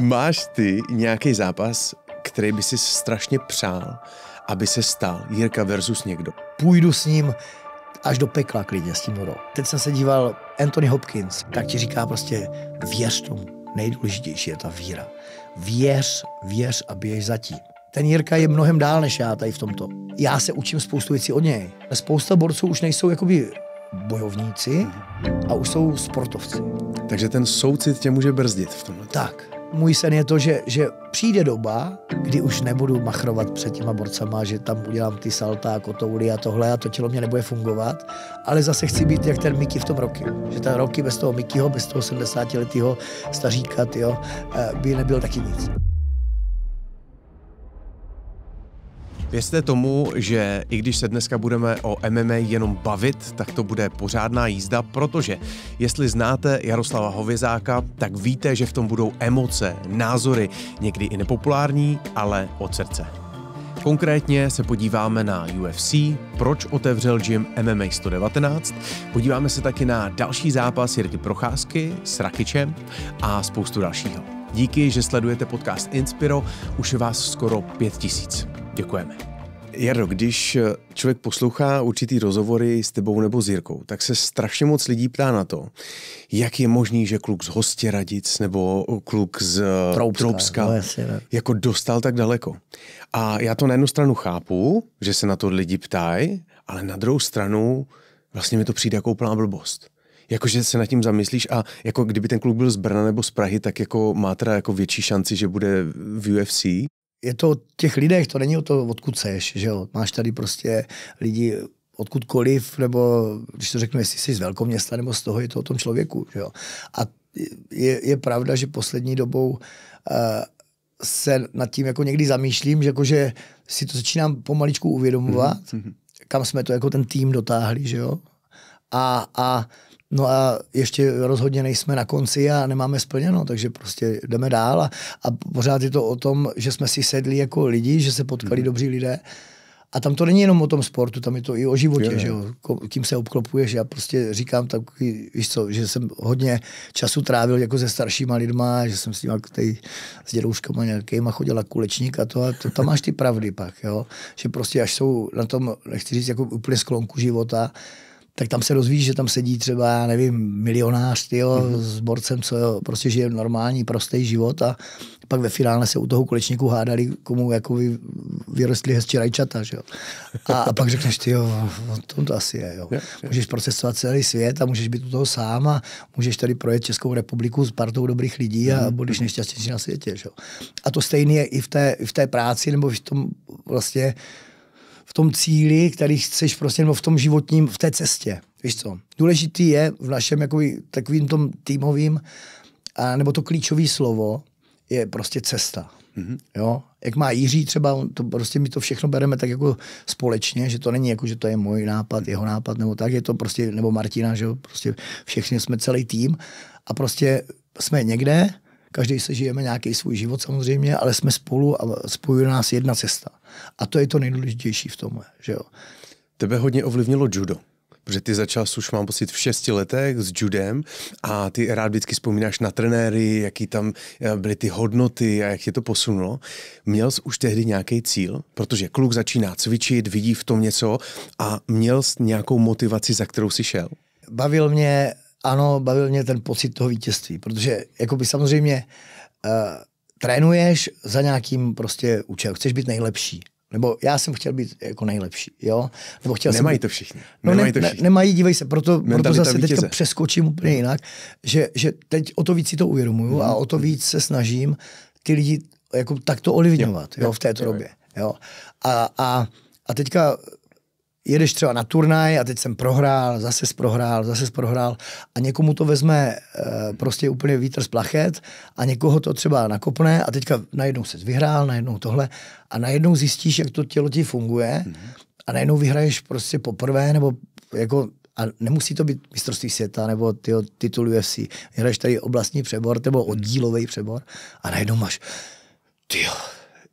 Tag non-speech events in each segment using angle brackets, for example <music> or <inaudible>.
Máš ty nějaký zápas, který by si strašně přál, aby se stal Jirka versus někdo? Půjdu s ním až do pekla klidně s tím hodou. Teď jsem se díval Anthony Hopkins, tak ti říká prostě věř tomu. Nejdůležitější je ta víra. Věř, věř a běž zatím. Ten Jirka je mnohem dál než já tady v tomto. Já se učím spoustu věcí od něj. Spousta borců už nejsou jakoby bojovníci a už jsou sportovci. Takže ten soucit tě může brzdit v tomhle. Tak můj sen je to, že, že přijde doba, kdy už nebudu machrovat před těma borcama, že tam udělám ty salta, kotouly a tohle a to tělo mě nebude fungovat, ale zase chci být jak ten Miky v tom roky. Že ten roky bez toho Mikyho, bez toho 70 letého staříka, tyjo, eh, by nebyl taky nic. Věřte tomu, že i když se dneska budeme o MMA jenom bavit, tak to bude pořádná jízda, protože jestli znáte Jaroslava Hovězáka, tak víte, že v tom budou emoce, názory, někdy i nepopulární, ale od srdce. Konkrétně se podíváme na UFC, proč otevřel gym MMA 119, podíváme se taky na další zápas Jirky Procházky s Rakičem a spoustu dalšího. Díky, že sledujete podcast Inspiro, už je vás skoro 5000. Děkujeme. Jaro, když eh, člověk poslouchá určitý rozhovory s tebou nebo s Jirkou, tak se strašně moc lidí ptá na to, jak je možný, že kluk z radic nebo eh, kluk z eh, Troubska, Troubska no jasně, ne. No. jako dostal tak daleko. A já to na jednu stranu chápu, že se na to lidi ptají, ale na druhou stranu vlastně mi to přijde jako úplná blbost jakože se nad tím zamyslíš a jako kdyby ten kluk byl z Brna nebo z Prahy, tak jako má teda jako větší šanci, že bude v UFC, je to o těch lidech, to není o to, odkud seš, že jo. Máš tady prostě lidi odkudkoliv, nebo když to řeknu, jestli jsi z velkoměsta, nebo z toho, je to o tom člověku, že jo. A je, je pravda, že poslední dobou uh, se nad tím jako někdy zamýšlím, že, jako, že si to začínám pomaličku uvědomovat, mm-hmm. kam jsme to jako ten tým dotáhli, že jo. A, a No a ještě rozhodně nejsme na konci a nemáme splněno, takže prostě jdeme dál a, a pořád je to o tom, že jsme si sedli jako lidi, že se potkali mm. dobří lidé. A tam to není jenom o tom sportu, tam je to i o životě, je, že jo? kým se obklopuješ. Já prostě říkám takový, víš co, že jsem hodně času trávil jako se staršíma lidma, že jsem s nimi tady s dědouškama nějakýma chodil na kulečník a to, a to, tam máš ty pravdy pak, jo? že prostě až jsou na tom, nechci říct, jako úplně sklonku života, tak tam se rozvíjí, že tam sedí třeba, já nevím, milionář tyjo, mm-hmm. s borcem, co jo, prostě žije normální, prostý život a pak ve finále se u toho kulečníku hádali, komu jako vy, vyrostly hezčí rajčata, že jo. A, a pak řekneš, ty jo, no, to, to asi je, jo. Můžeš procesovat celý svět a můžeš být u toho sám a můžeš tady projet Českou republiku s partou dobrých lidí a mm-hmm. budeš nešťastnější na světě, že jo. A to stejné je i v té, i v té práci nebo v tom vlastně v tom cíli, který chceš prostě, nebo v tom životním, v té cestě. Víš co? Důležitý je v našem jakoby, takovým tom týmovým, a, nebo to klíčové slovo je prostě cesta. Mm-hmm. Jo? Jak má Jiří třeba, to prostě my to všechno bereme tak jako společně, že to není jako, že to je můj nápad, mm-hmm. jeho nápad nebo tak, je to prostě, nebo Martina, že jo, prostě všichni jsme celý tým a prostě jsme někde, každý se žijeme nějaký svůj život samozřejmě, ale jsme spolu a spojuje nás jedna cesta. A to je to nejdůležitější v tomhle. Že jo? Tebe hodně ovlivnilo judo protože ty začal už mám pocit v šesti letech s judem a ty rád vždycky vzpomínáš na trenéry, jaký tam eh, byly ty hodnoty a jak je to posunulo. Měl jsi už tehdy nějaký cíl, protože kluk začíná cvičit, vidí v tom něco a měl jsi nějakou motivaci, za kterou si šel? Bavil mě, ano, bavil mě ten pocit toho vítězství, protože jako by samozřejmě uh, trénuješ za nějakým prostě účelem. Chceš být nejlepší. Nebo já jsem chtěl být jako nejlepší, jo? Nebo chtěl nemají jsem... to všichni. No, nemají ne, to všichni. Ne, nemají, dívej se, proto, proto zase teď přeskočím úplně jinak, že, že teď o to víc si to uvědomuju mm. a o to mhm. víc se snažím ty lidi jako takto olivňovat, jo, jo, v této jo, době, jo. A, a, a teďka jedeš třeba na turnaj a teď jsem prohrál, zase prohrál, zase prohrál a někomu to vezme e, prostě úplně vítr z plachet a někoho to třeba nakopne a teďka najednou se vyhrál, najednou tohle a najednou zjistíš, jak to tělo ti funguje mhm. a najednou vyhraješ prostě poprvé nebo jako a nemusí to být mistrovství světa nebo ty titul UFC. Vyhraješ tady oblastní přebor nebo oddílový přebor a najednou máš, ty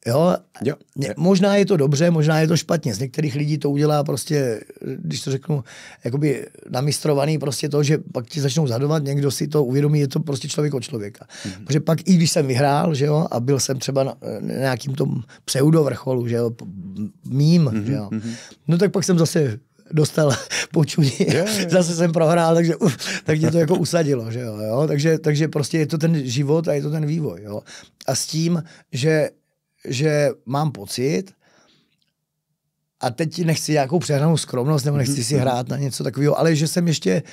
Jo? Jo, Ně, Možná je to dobře, možná je to špatně. Z některých lidí to udělá prostě, když to řeknu, jakoby namistrovaný prostě to, že pak ti začnou zadovat, někdo si to uvědomí, je to prostě člověk od člověka. Mm-hmm. Protože pak i když jsem vyhrál, že jo, a byl jsem třeba na, na nějakým tom pseudo vrcholu, že jo, mým, mm-hmm, že jo, mhm. no tak pak jsem zase dostal <laughs> počuní, yeah, yeah. zase jsem prohrál, takže uf, tak mě to jako usadilo, že jo, jo? Takže, takže prostě je to ten život a je to ten vývoj, jo. A s tím, že že mám pocit, a teď nechci nějakou přehnanou skromnost, nebo nechci si mhm, mhm. hrát na něco takového, ale že jsem ještě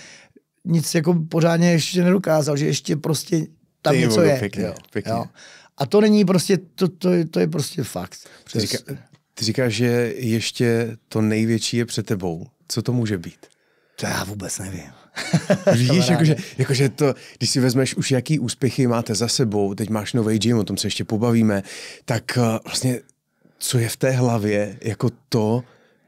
nic jako pořádně ještě nedokázal, že ještě prostě tam Ty něco je. Pěkně, jo, pěkně. Jo. A to není prostě, to, to, je, to je prostě fakt. Přes... Ty, říká, ty říkáš, že ještě to největší je před tebou. Co to může být? To já vůbec nevím. <laughs> Víš, jakože, jakože to, když si vezmeš už, jaký úspěchy máte za sebou, teď máš nový gym, o tom se ještě pobavíme, tak uh, vlastně co je v té hlavě, jako to,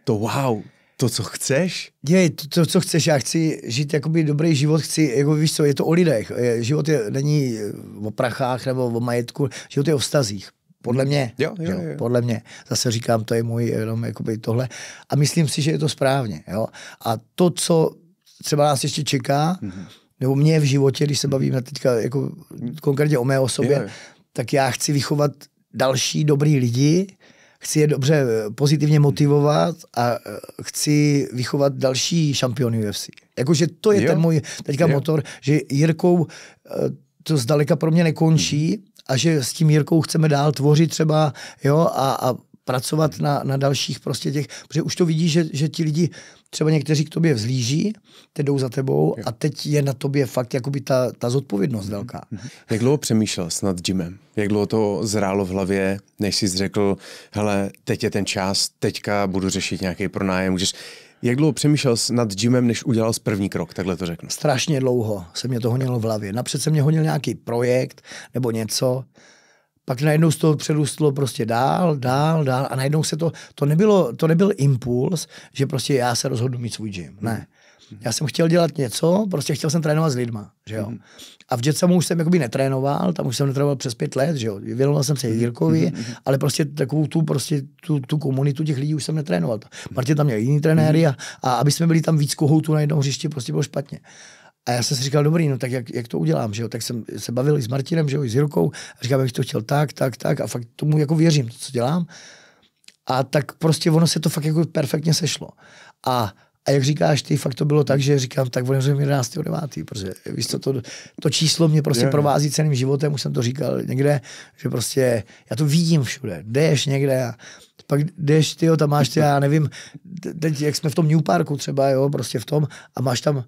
to wow, to, co chceš? Je, to, to, co chceš. Já chci žít jakoby dobrý život, chci, jako víš co, je to o lidech. Je, život je, není eh, o prachách nebo o majetku, život je o vztazích. Podle hmm. mě. Jo, jo, jo. jo. Podle mě. Zase říkám, to je můj jenom jakoby tohle. A myslím si, že je to správně. Jo? A to, co třeba nás ještě čeká, mm-hmm. nebo mě v životě, když se bavíme teďka jako konkrétně o mé osobě, je. tak já chci vychovat další dobrý lidi, chci je dobře eh, pozitivně motivovat a eh, chci vychovat další šampiony UFC. Jakože to je jo. ten můj teďka jo. motor, že Jirkou eh, to zdaleka pro mě nekončí, mhm. a že s tím Jirkou chceme dál tvořit třeba, jo, a, a pracovat na, na dalších prostě těch, protože už to vidíš, že, že ti lidi, třeba někteří k tobě vzlíží, teď jdou za tebou jo. a teď je na tobě fakt jakoby ta, ta zodpovědnost mhm. velká. Mhm. Jak dlouho přemýšlel s nad Jimem? Jak dlouho to zrálo v hlavě, než jsi řekl, hele, teď je ten čas, teďka budu řešit nějaký pronájem, můžeš... jak dlouho přemýšlel nad Jimem, než udělal z první krok, takhle to řeknu? Strašně dlouho se mě to honilo v hlavě. Napřed se mě honil nějaký projekt nebo něco pak najednou z toho přerůstlo prostě dál, dál, dál a najednou se to, to, nebylo, to nebyl impuls, že prostě já se rozhodnu mít svůj gym. Ne. Mhm. Já jsem chtěl dělat něco, prostě chtěl jsem trénovat s lidma, že jo. Mhm. A v Jetsamu už jsem jakoby netrénoval, tam už jsem netrénoval přes pět let, že jo. Věnoval jsem se mhm. Jirkovi, ale prostě takovou tu, prostě tu, tu komunitu těch lidí už jsem netrénoval. Martin tam měl jiný trenéry a, a aby jsme byli tam víc kohoutů na jednom hřišti, prostě bylo špatně. A já jsem si říkal, dobrý, no tak jak, jak to udělám, že jo? Tak jsem se bavil i s Martinem, že jo, i s Jirkou. A říkal, bych to chtěl tak, tak, tak. A fakt tomu jako věřím, to, co dělám. A tak prostě ono se to fakt jako perfektně sešlo. A a jak říkáš ty, fakt to bylo tak, že říkám, tak mi 11. 9. Protože víš to, to, to číslo mě prostě je, provází celým životem, už jsem to říkal někde, že prostě já to vidím všude. Jdeš někde a pak jdeš, ty jo, tam máš, ty, já nevím, teď jak jsme v tom New Parku třeba, jo, prostě v tom a máš tam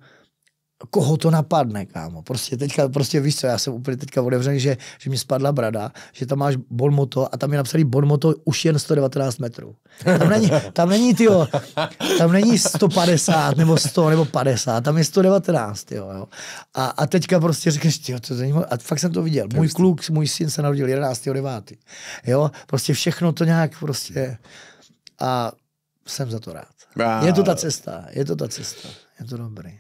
koho to napadne, kámo. Prostě teďka, prostě víš co, já jsem úplně teďka otevřený, že, že mi spadla brada, že tam máš Bonmoto a tam je napsaný Bonmoto už jen 119 metrů. Tam není, tam není, tyjo, tam není 150 nebo 100 nebo 50, tam je 119, tyjo, jo. A, a teďka prostě říkáš, tyjo, to není A fakt jsem to viděl. Můj kluk, můj syn se narodil 11. 9. Jo, prostě všechno to nějak prostě a jsem za to rád. Je to ta cesta, je to ta cesta, je to dobrý.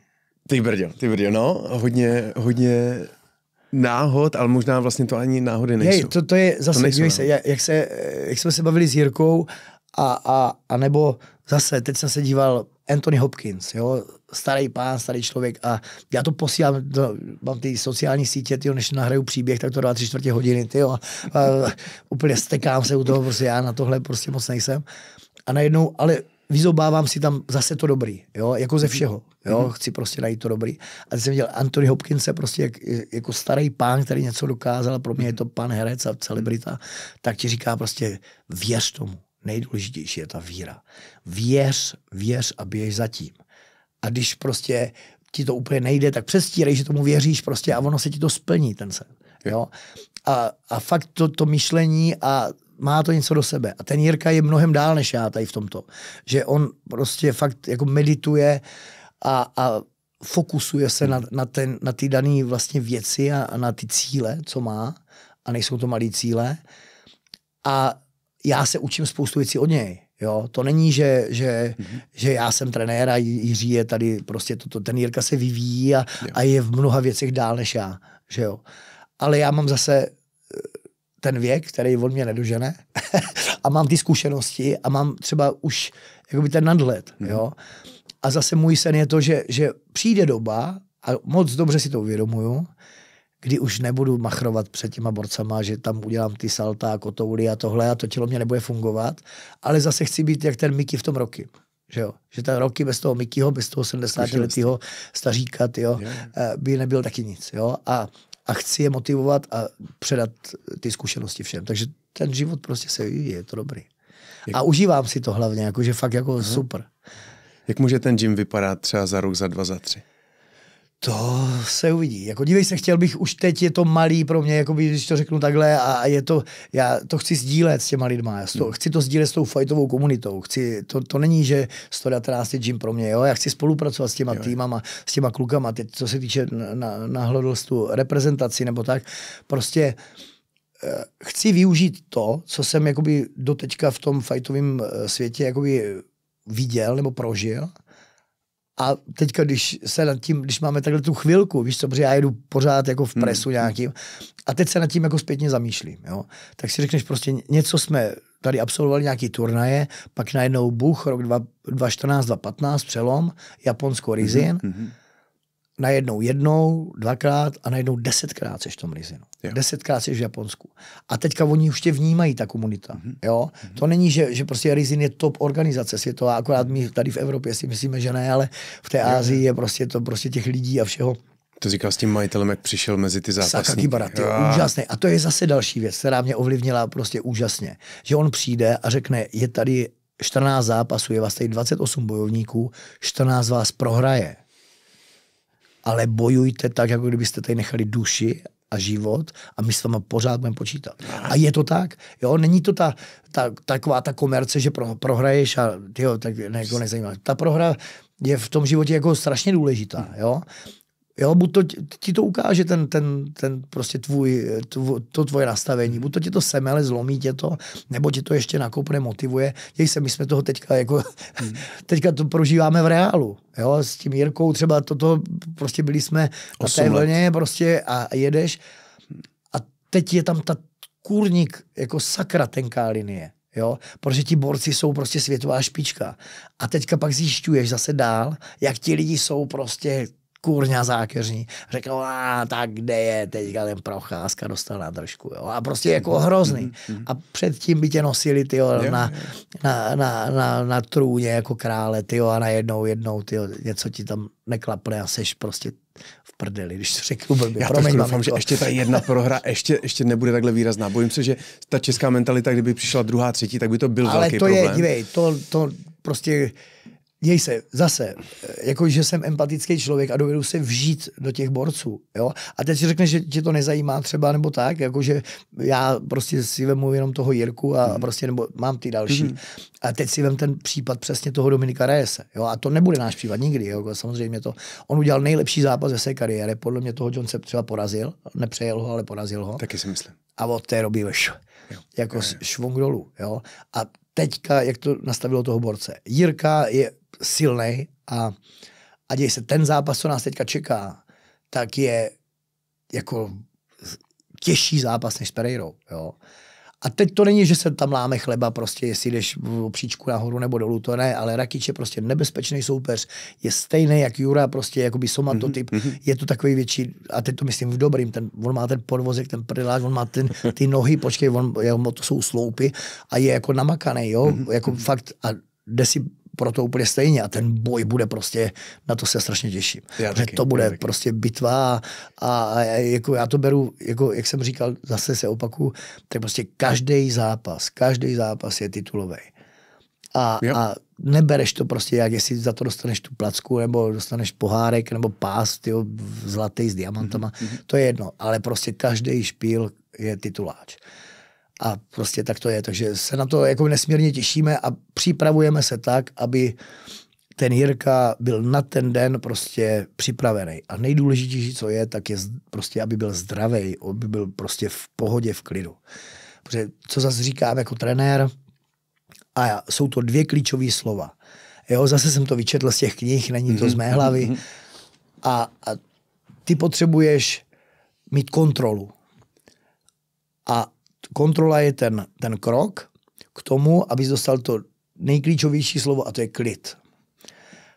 Ty brdě, ty brdě, no, hodně, hodně náhod, ale možná vlastně to ani náhody nejsou. Hej, to, to je zase, to nejsou, se, no. jak, jak, se, jak jsme se bavili s Jirkou, a, a, a nebo zase, teď jsem se díval, Anthony Hopkins, jo, starý pán, starý člověk a já to posílám, do, mám ty sociální sítě, tyjo, než nahraju příběh, tak to dva, tři čtvrtě hodiny, tyjo, a, a, úplně stekám se u toho, prostě já na tohle prostě moc nejsem. A najednou, ale vyzobávám si tam zase to dobrý, jo, jako ze mhm. všeho, jo, mhm. chci prostě najít to dobrý. A jsem viděl Anthony Hopkinse prostě jak, jako starý pán, který něco dokázal, pro mě je to pan herec a celebrita, tak ti říká prostě věř tomu, nejdůležitější je ta víra. Věř, věř a běž zatím. A když prostě ti to úplně nejde, tak přestírej, že tomu věříš prostě a ono se ti to splní, ten sen. Jo? A, a fakt to, to myšlení a má to něco do sebe. A ten Jirka je mnohem dál než já tady v tomto. Že on prostě fakt jako medituje a, a fokusuje se na, na, ten, na ty dané vlastně věci a, a na ty cíle, co má. A nejsou to malé cíle. A já se učím spoustu věcí od něj. Jo, to není, že, že, mm-hmm. že já jsem trenér a Jiří je tady, prostě toto, ten Jirka se vyvíjí a, a je v mnoha věcech dál než já, že jo. Ale já mám zase ten věk, který on mě nedožene <laughs> a mám ty zkušenosti a mám třeba už jakoby ten nadhled, mm. jo. A zase můj sen je to, že, že přijde doba, a moc dobře si to uvědomuju, kdy už nebudu machrovat před těma borcama, že tam udělám ty salta a kotouly a tohle a to tělo mě nebude fungovat, ale zase chci být jak ten Mickey v tom roky. Že, jo? že ten roky bez toho Mickeyho, bez toho 70 letého staříka tyjo, eh, by nebyl taky nic. Jo? A a chci je motivovat a předat ty zkušenosti všem. Takže ten život prostě se vyvíjí, je to dobrý. Jak... A užívám si to hlavně, jakože fakt jako Aha. super. Jak může ten gym vypadat třeba za rok, za dva, za tři? To se uvidí. Jako dívej se, chtěl bych už teď, je to malý pro mě, jakoby, když to řeknu takhle a je to, já to chci sdílet s těma lidma, já to, hmm. chci to sdílet s tou fightovou komunitou, chci, to, to není, že 119 je gym pro mě, jo? já chci spolupracovat s těma jo. týmama, s těma klukama, teď, co se týče na, na, na reprezentaci nebo tak, prostě eh, chci využít to, co jsem jakoby doteďka v tom fightovém eh, světě jakoby viděl nebo prožil, a teďka, když se nad tím, když máme takhle tu chvilku, víš co, protože já jedu pořád jako v hmm, presu hmm. nějakým, a teď se nad tím jako zpětně zamýšlím, jo, tak si řekneš prostě něco jsme tady absolvovali nějaký turnaje, pak najednou Bůh, rok 2014-2015, přelom, Japonsko, Rizin, hmm najednou jednou, dvakrát a najednou desetkrát seš v tom rizinu. Desetkrát seš v Japonsku. A teďka oni už tě vnímají, ta komunita. Mm-hmm. Jo? Mm-hmm. To není, že, že prostě Rizin je top organizace světová, akorát my tady v Evropě si myslíme, že ne, ale v té Ázii je prostě to prostě těch lidí a všeho. To říkal s tím majitelem, jak přišel mezi ty zápasníky. Sakakibara, ty, úžasný. A to je zase další věc, která mě ovlivnila prostě úžasně. Že on přijde a řekne, je tady 14 zápasů, je vás tady 28 bojovníků, 14 vás prohraje ale bojujte tak, jako kdybyste tady nechali duši a život a my s váma pořád budeme počítat. A je to tak, jo, není to ta, ta taková ta komerce, že pro, prohraješ a tyjo, tak ne, jako nezajímá. Ta prohra je v tom životě jako strašně důležitá, jo. Jo, buď to ti to ukáže ten, ten, ten prostě tvůj, tvo, to tvoje nastavení, buď to ti to semele, zlomí tě to, nebo ti to ještě nakopne, motivuje. Děj se, my jsme toho teďka jako, hmm. <laughs> teďka to prožíváme v reálu. Jo, s tím Jirkou třeba toto, prostě byli jsme na té vlně prostě a jedeš a teď je tam ta kurník, jako sakra tenká linie. Jo? Protože ti borci jsou prostě světová špička. A teďka pak zjišťuješ zase dál, jak ti lidi jsou prostě kurňa zákeřní. Řekl, a tak kde je teďka ten procházka, dostal na držku. Jo. A prostě jako mhm, hrozný. Mhm, mhm. A předtím by tě nosili tyjo, na, na, na, na, na, trůně jako krále tyjo, a najednou jednou tyjo, něco ti tam neklapne a seš prostě v prdeli, když řeknu blbě. Já Promiň, doufám, že ještě ta jedna prohra ještě, ještě nebude takhle výrazná. Bojím se, že ta česká mentalita, kdyby přišla druhá, třetí, tak by to byl Ale velký to problém. Ale to je, dívej, to, to prostě děj se, zase, jako že jsem empatický člověk a dovedu se vžít do těch borců, jo. A teď si řekneš, že tě to nezajímá třeba, nebo tak, jako že já prostě si vemu jenom toho Jirku a hmm. prostě, nebo mám ty další. Hmm. A teď si vem ten případ přesně toho Dominika Reese, jo. A to nebude náš případ nikdy, jo. Jako, samozřejmě to, on udělal nejlepší zápas ve své kariéře, podle mě toho John se třeba porazil, nepřejel ho, ale porazil ho. Taky si myslím. A od té doby jako jo, jo. švung dolů. Jo? A teďka, jak to nastavilo toho borce. Jirka je silný a, a děj se ten zápas, co nás teďka čeká, tak je jako těžší zápas než s Pereirou. Jo? A teď to není, že se tam láme chleba, prostě jestli jdeš v příčku nahoru nebo dolů, to ne, ale Rakič je prostě nebezpečný soupeř, je stejný jak Jura, prostě jakoby somatotyp, mm-hmm. je to takový větší, a teď to myslím v dobrým, ten, on má ten podvozek, ten prdeláž, on má ten, ty nohy, počkej, on, jeho, to jsou sloupy a je jako namakaný, jo, mm-hmm. jako mhm. fakt, a jde si pro to úplně stejně a ten boj bude prostě, na to se strašně těším. Já taky, to bude já taky. prostě bitva a, a jako já to beru, jako jak jsem říkal, zase se opaku, tak prostě každý zápas, každý zápas je titulový. A, yep. a nebereš to prostě, jak jestli za to dostaneš tu placku, nebo dostaneš pohárek, nebo pás, tyjo, zlatý s diamantama, mm-hmm. to je jedno, ale prostě každý špíl je tituláč. A prostě tak to je. Takže se na to jako nesmírně těšíme a připravujeme se tak, aby ten Jirka byl na ten den prostě připravený. A nejdůležitější, co je, tak je prostě, aby byl zdravý, aby byl prostě v pohodě, v klidu. Protože co zase říkám jako trenér, a já, jsou to dvě klíčové slova. Jo, zase jsem to vyčetl z těch knih, není to z mé mhm, hlavy. Mhm, mhm. A, a ty potřebuješ mít kontrolu. A kontrola je ten, ten krok k tomu, abys dostal to nejklíčovější slovo a to je klid.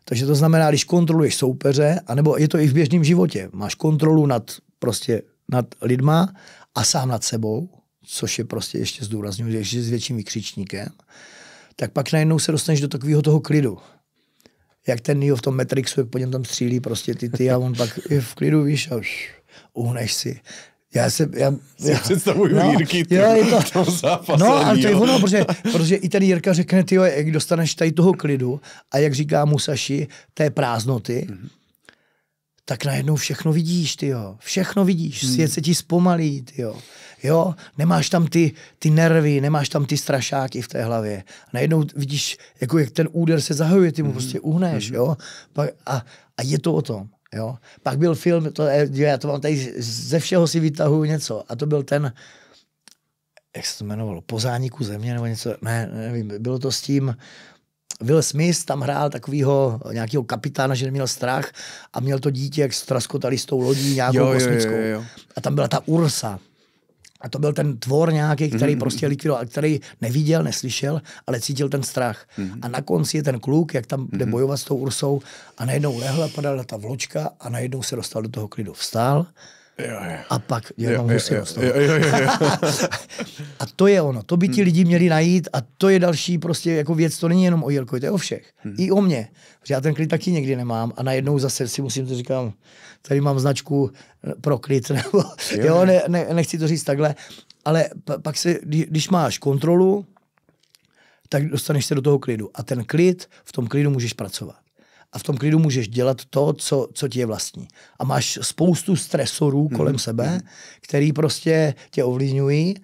Takže to znamená, když kontroluješ soupeře, anebo je to i v běžném životě, máš kontrolu nad prostě nad lidma a sám nad sebou, což je prostě ještě zdůraznuju, že ještě s větším vykřičníkem, tak pak najednou se dostaneš do takového toho klidu. Jak ten Neo v tom Matrixu, jak po něm tam střílí prostě ty ty a on pak je v klidu, víš, a už uhneš si. Já se, já, já, představuju no, Jirky ty, jo, je to, <laughs> to No, ale to je ono, protože, protože i ten Jirka řekne, ty jak dostaneš tady toho klidu a jak říká Musashi, té prázdnoty, mm-hmm. tak najednou všechno vidíš, ty jo. Všechno vidíš, mm. svět se ti zpomalí, ty jo. Jo, nemáš tam ty, ty nervy, nemáš tam ty strašáky v té hlavě. Najednou vidíš, jako jak ten úder se zahojuje, ty mu mm-hmm. prostě uhneš, mm-hmm. jo. Pak, a, a je to o tom. Jo. Pak byl film, to je, já to mám tady, ze všeho si vytahuju něco. A to byl ten, jak se to jmenovalo, zániku země nebo něco, ne, nevím, bylo to s tím, Will Smith tam hrál takového nějakého kapitána, že neměl strach a měl to dítě, jak ztraskotali s tou lodí nějakou jo, kosmickou. Jo, jo, jo. A tam byla ta Ursa. A to byl ten tvor nějaký, který mm-hmm. prostě likvidoval, který neviděl, neslyšel, ale cítil ten strach. Mm-hmm. A na konci je ten kluk, jak tam jde mhm. bojovat s tou Ursou a najednou lehla, padala ta vločka a najednou se dostal do toho klidu. Vstál, Jo, jo. A pak jenom husinost. <laughs> a to je ono, to by ti hmm. lidi měli najít a to je další prostě jako věc, to není jenom o Jirkovi, to je o všech. Hmm. I o mě. protože já ten klid taky někdy nemám a najednou zase si musím to říkám, tady mám značku eh, pro klid, <laughs> nebo, jo, jo ne, ne, nechci to říct takhle, ale pak se, když máš kontrolu, tak dostaneš se do toho klidu. A ten klid, v tom klidu můžeš pracovat a v tom klidu můžeš dělat to, co, co ti je vlastní. A máš spoustu stresorů mm-hmm. kolem sebe, mhm. který prostě tě ovlivňují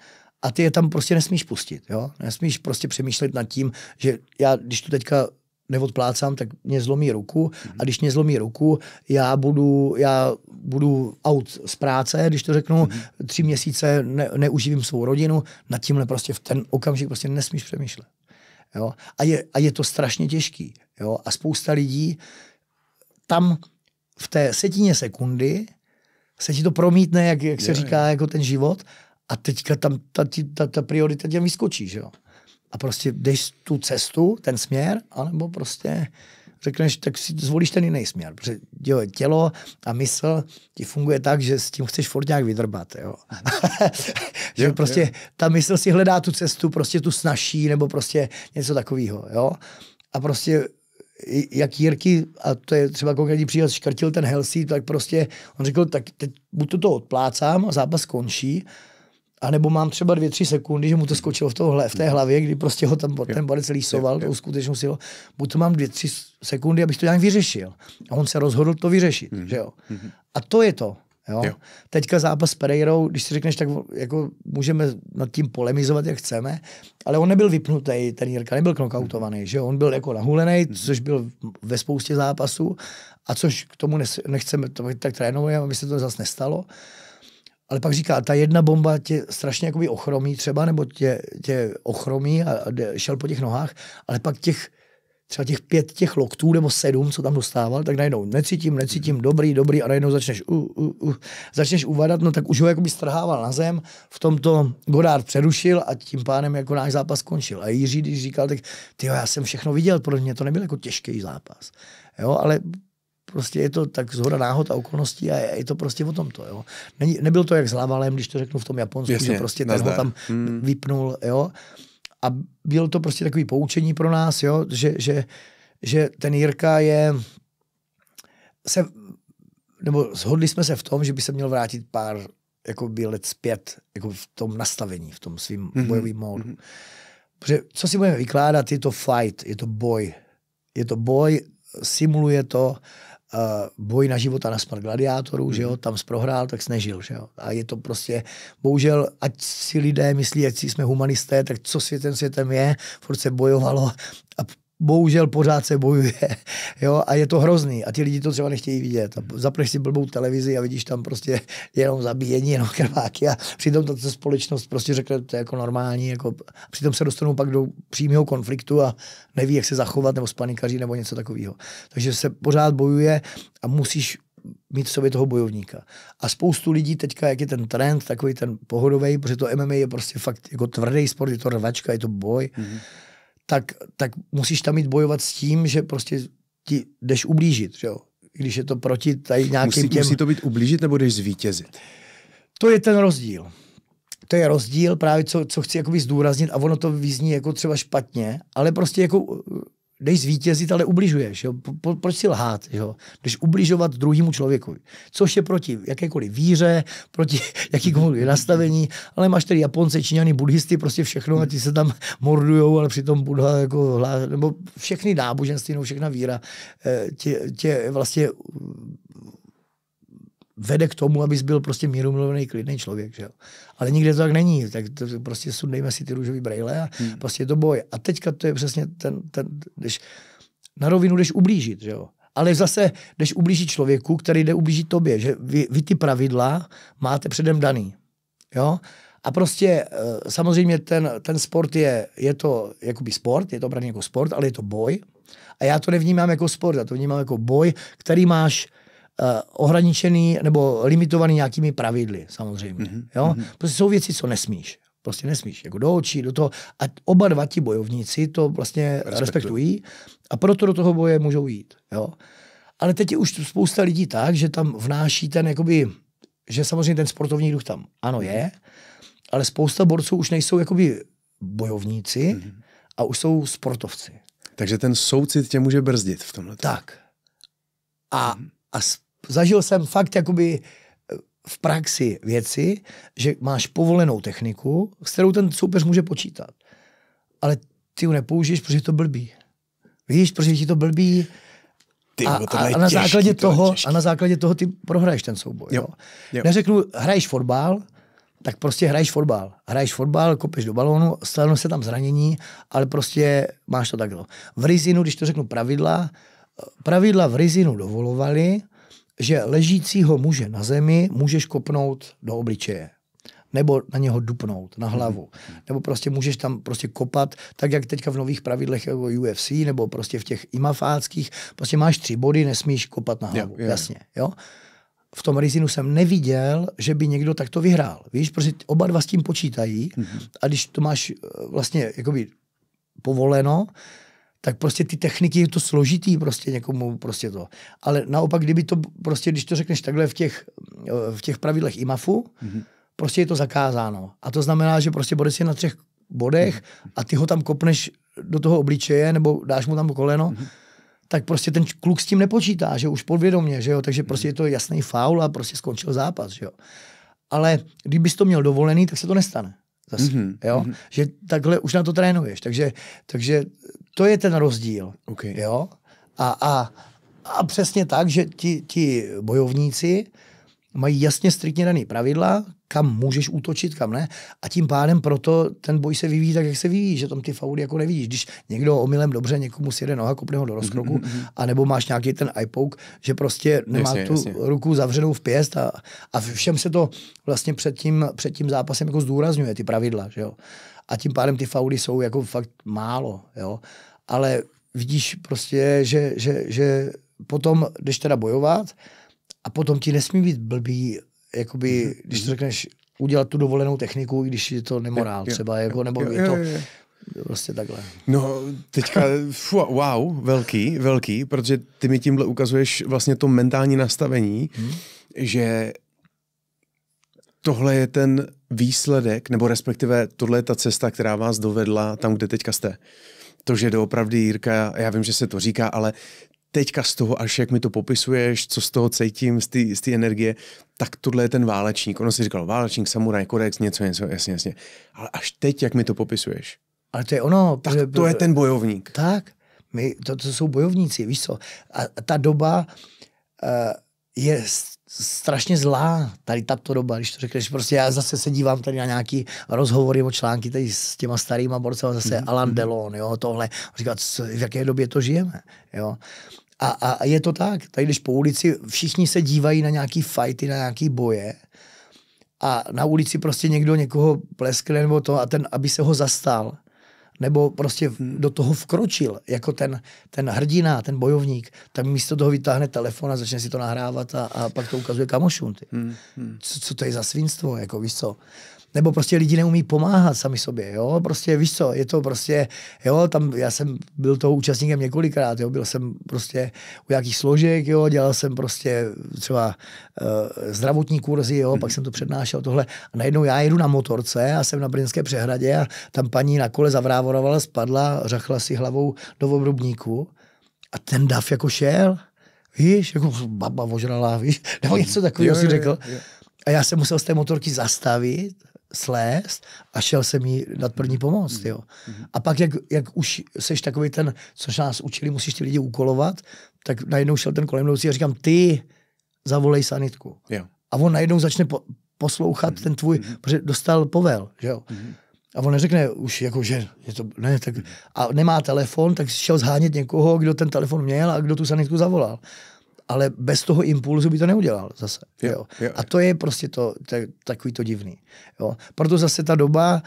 a ty je tam prostě nesmíš pustit. Jo? Nesmíš prostě přemýšlet nad tím, že já, když tu teďka neodplácám, tak mě zlomí ruku a mhm. když mě zlomí ruku, já budu, já budu out z práce, když to řeknu, mhm. tři měsíce ne, neuživím svou rodinu, nad tímhle prostě v ten okamžik prostě nesmíš přemýšlet. Jo? A, je, a je to strašně těžký. Jo? A spousta lidí tam v té setině sekundy se ti to promítne, jak, jak se je, říká, je. jako ten život a teďka tam ta, ta, ta priorita tě vyskočí, že jo. A prostě jdeš tu cestu, ten směr, anebo prostě řekneš, tak si zvolíš ten jiný směr, protože jo, tělo a mysl ti funguje tak, že s tím chceš furt nějak vydrbat, jo. <laughs> že jo, prostě jo. ta mysl si hledá tu cestu, prostě tu snaší, nebo prostě něco takového, jo. A prostě jak Jirky, a to je třeba konkrétní příklad, škrtil ten Helsi, tak prostě on řekl, tak teď buď to, to odplácám a zápas končí, nebo mám třeba dvě, tři sekundy, že mu to skočilo v, tohle, v té hlavě, kdy prostě ho tam ten barec lísoval, tou skutečnou silou. Buď to mám dvě, tři sekundy, abych to nějak vyřešil. A on se rozhodl to vyřešit, mm. že jo. Mm. A to je to. Jo? Jo. Teďka zápas s Pereirou, když si řekneš, tak jako můžeme nad tím polemizovat, jak chceme, ale on nebyl vypnutý, ten Jirka nebyl knockoutovaný, že on byl jako nahulený, mhm. což byl ve spoustě zápasů a což k tomu nechceme, to tak trénujeme, aby se to zase nestalo. Ale pak říká, ta jedna bomba tě strašně ochromí třeba, nebo tě, tě ochromí a, a šel po těch nohách, ale pak těch třeba těch pět těch loktů nebo sedm, co tam dostával, tak najednou necítím, necítím, mhm. dobrý, dobrý a najednou začneš, uh, uh, uh, začneš uvadat, no tak už ho jakoby strhával na zem, v tomto Godard přerušil a tím pádem jako náš zápas skončil. A Jiří, když říkal, tak ty já jsem všechno viděl, pro mě to nebyl jako těžký zápas. Jo, ale prostě je to tak zhoda náhod a okolností a je to prostě o tomto. Jo. Není, nebyl to jak s Lavalem, když to řeknu v tom Japonsku, Jasně, že prostě ten ho tam hmm. vypnul. Jo. A bylo to prostě takový poučení pro nás, jo, že, že, že ten Jirka je, se, nebo shodli jsme se v tom, že by se měl vrátit pár jako by let zpět jako v tom nastavení, v tom svým mm-hmm. bojovým módu. Mm-hmm. Protože co si budeme vykládat, je to fight, je to boj. Je to boj, simuluje to Eh, boj na život a na smrt gladiátorů, že jo, mhm. tam zprohrál, tak snežil, že jo. A je to prostě, bohužel, ať si lidé myslí, ať si jsme humanisté, tak co světem světem je, furt se bojovalo a bohužel pořád se bojuje. <laughs> Jo? A je to hrozný. A ti lidi to třeba nechtějí vidět. A zapneš si blbou televizi a vidíš tam prostě jenom zabíjení, jenom krváky. A přitom ta společnost prostě řekne, to je jako normální. Jako... Přitom se dostanou pak do přímého konfliktu a neví, jak se zachovat, nebo spanikaří, nebo něco takového. Takže se pořád bojuje a musíš mít v sobě toho bojovníka. A spoustu lidí teďka, jak je ten trend, takový ten pohodový, protože to MMA je prostě fakt jako tvrdý sport, je to rvačka, je to boj, mm-hmm tak, tak musíš tam mít bojovat s tím, že prostě ti jdeš ublížit, že jo? když je to proti tady nějakým musí, těm... Musí to být ublížit nebo jdeš zvítězit? To je ten rozdíl. To je rozdíl právě, co, co chci jakoby zdůraznit a ono to vyzní jako třeba špatně, ale prostě jako než zvítězit, ale ubližuješ. Jo? Po, proč si lhát, jo? když ubližovat druhému člověku? Což je proti jakékoliv víře, proti <laughs> jakýkoliv nastavení, ale máš tady Japonce, Číňany, buddhisty, prostě všechno a ti se tam mordujou, ale přitom Buddha, jako, nebo všechny náboženství, nebo všechna víra eh, tě, tě vlastně vede k tomu, abys byl prostě mírumilovný, klidný člověk. Že? Ale nikde to tak není. Tak to prostě sundejme si ty růžové brejle a hmm. prostě je to boj. A teďka to je přesně ten, ten když na rovinu jdeš ublížit, že jo. Ale zase jdeš ublížit člověku, který jde ublížit tobě, že vy, vy ty pravidla máte předem daný. Jo? A prostě eh, samozřejmě ten, ten sport je, je to jakoby sport, je to braný jako sport, ale je to boj. A já to nevnímám jako sport, já to vnímám jako boj, který máš Eh, ohraničený nebo limitovaný nějakými pravidly, samozřejmě. Mm-hmm. Jo? Mhm. Prostě jsou věci, co nesmíš. Prostě nesmíš, jako do očí, do toho. A oba dva ti bojovníci to vlastně respektují, respektují a proto do toho boje můžou jít. Jo? Ale teď je už spousta lidí tak, že tam vnáší ten, jakoby, že samozřejmě ten sportovní duch tam ano je, ale spousta borců už nejsou jakoby bojovníci mm-hmm. a už jsou sportovci. Takže ten soucit tě může brzdit v tomhle. Tak. A, mhm. a zažil jsem fakt jakoby eh, v praxi věci, že máš povolenou techniku, s kterou ten soupeř může počítat. Ale ty ho nepoužiješ, protože je to blbý. Víš, protože ti to blbý, ty, a, a, a, na těžký, základě toho, těžký. a na základě toho ty prohraješ ten souboj. Jo. Jo. Jo. Neřeknu, hraješ fotbal, tak prostě hraješ fotbal. Hraješ fotbal, kopeš do balónu, stalo se tam zranění, ale prostě máš to takhle. V Rizinu, když to řeknu pravidla, eh, pravidla v Rizinu dovolovaly, že ležícího muže na zemi můžeš kopnout do obličeje nebo na něho dupnout, na hlavu. Mhm. Nebo prostě můžeš tam prostě kopat, tak jak teďka v nových pravidlech jako UFC, nebo prostě v těch imafáckých, prostě máš tři body, nesmíš kopat na hlavu. Jo, jo. Jasně, jo? V tom Rizinu jsem neviděl, že by někdo takto vyhrál. Víš, prostě oba dva s tím počítají mm-hmm. a když to máš eh, vlastně jakoby povoleno, tak prostě ty techniky je to složitý prostě někomu prostě to. Ale naopak, kdyby to prostě, když to řekneš takhle v těch, eh, v těch pravidlech IMAFu, mm-hmm. prostě je to zakázáno. A to znamená, že prostě bude si na třech bodech mm-hmm. a ty ho tam kopneš do toho obličeje nebo dáš mu tam koleno, mm-hmm. tak prostě ten kluk s tím nepočítá, že už podvědomě, že jo, takže mhm. prostě je to jasný faul a prostě skončil zápas, že jo. Ale kdybys to měl dovolený, tak se to nestane. Zase, mm-hmm. jo? Mm-hmm. Že takhle už na to trénuješ. Takže, takže to je ten rozdíl. Okay. Jo? A, a, a přesně tak, že ti, ti bojovníci mají jasně striktně dané pravidla, kam můžeš útočit, kam ne. A tím pádem proto ten boj se vyvíjí tak, jak se vyvíjí, že tam ty fauly jako nevidíš. Když někdo omylem dobře někomu sjede noha, kopne ho do mhm, rozkroku, mhm, mhm. anebo máš nějaký ten iPoke, že prostě nemá jasně, tu jasně. ruku zavřenou v pěst a, a všem se to vlastně před tím, před tím zápasem jako zdůrazňuje, ty pravidla, že jo. A tím pádem ty fauly jsou jako fakt málo, jo. Ale vidíš prostě, že, že, že potom jdeš teda bojovat, a potom ti nesmí být blbý, jakoby, mm-hmm. když to mhm. řekneš, udělat tu dovolenou techniku, i když je to nemorál je, třeba, jako, nebo je, je, je to... Prostě takhle. No, teďka, fua, wow, velký, velký, protože ty mi tímhle ukazuješ vlastně to mentální nastavení, hmm. že tohle je ten výsledek, nebo respektive tohle je ta cesta, která vás dovedla tam, kde teďka jste. To, že doopravdy Jirka, já vím, že se to říká, ale teďka z toho, až jak mi to popisuješ, co z toho cítím, z té z energie, tak tohle je ten válečník. Ono si říkal válečník, samuraj, kodex, něco, něco, jasně, jasně. Ale až teď, jak mi to popisuješ. Ale to je ono. Tak to je ten bojovník. Tak, my, to, to jsou bojovníci, víš co. A ta doba uh, je strašně zlá tady tato doba, když to řekneš, prostě já zase se dívám tady na nějaký rozhovory o články tady s těma starýma borcema, zase mm-hmm. Alan mhm. Delon, jo, tohle, říká, co, v jaké době to žijeme, jo. A, a, je to tak, tady když po ulici všichni se dívají na nějaký fighty, na nějaký boje a na ulici prostě někdo někoho pleskne nebo to a ten, aby se ho zastal, nebo prostě do toho vkročil, jako ten, ten hrdina, ten bojovník, tak místo toho vytáhne telefon a začne si to nahrávat a, a pak to ukazuje kamošům. Ty. Hmm, hmm. Co, co to je za svinstvo, jako víš co nebo prostě lidi neumí pomáhat sami sobě, jo, prostě víš co, je to prostě, jo, tam já jsem byl toho účastníkem několikrát, jo, byl jsem prostě u nějakých složek, jo, dělal jsem prostě třeba uh, zdravotní kurzy, jo, pak jsem to přednášel tohle a najednou já jedu na motorce a jsem na Brněnské přehradě a tam paní na kole zavrávorovala, spadla, řachla si hlavou do obrubníku a ten dav jako šel, víš, jako baba ožrala, víš, nebo něco takového si řekl. Jo, jo. A já jsem musel z té motorky zastavit slést a šel jsem jí dát první mhm. pomoc. Mhm. Jo. Mhm. A pak, jak, jak už seš takový ten, což nás učili, musíš ty lidi úkolovat, tak najednou šel ten kolem a říkám, ty zavolej sanitku. Jo. A on najednou začne po, poslouchat mm ten tvůj, protože dostal povel, že jo. mm A on neřekne už, jako, že je to, ne, tak, a nemá telefon, tak šel zhánět někoho, kdo ten telefon měl a kdo tu sanitku zavolal ale bez toho impulzu by to neudělal zase. Jo, jo. Jo, A to je prostě to, to takový to divný. Jo. Proto zase ta doba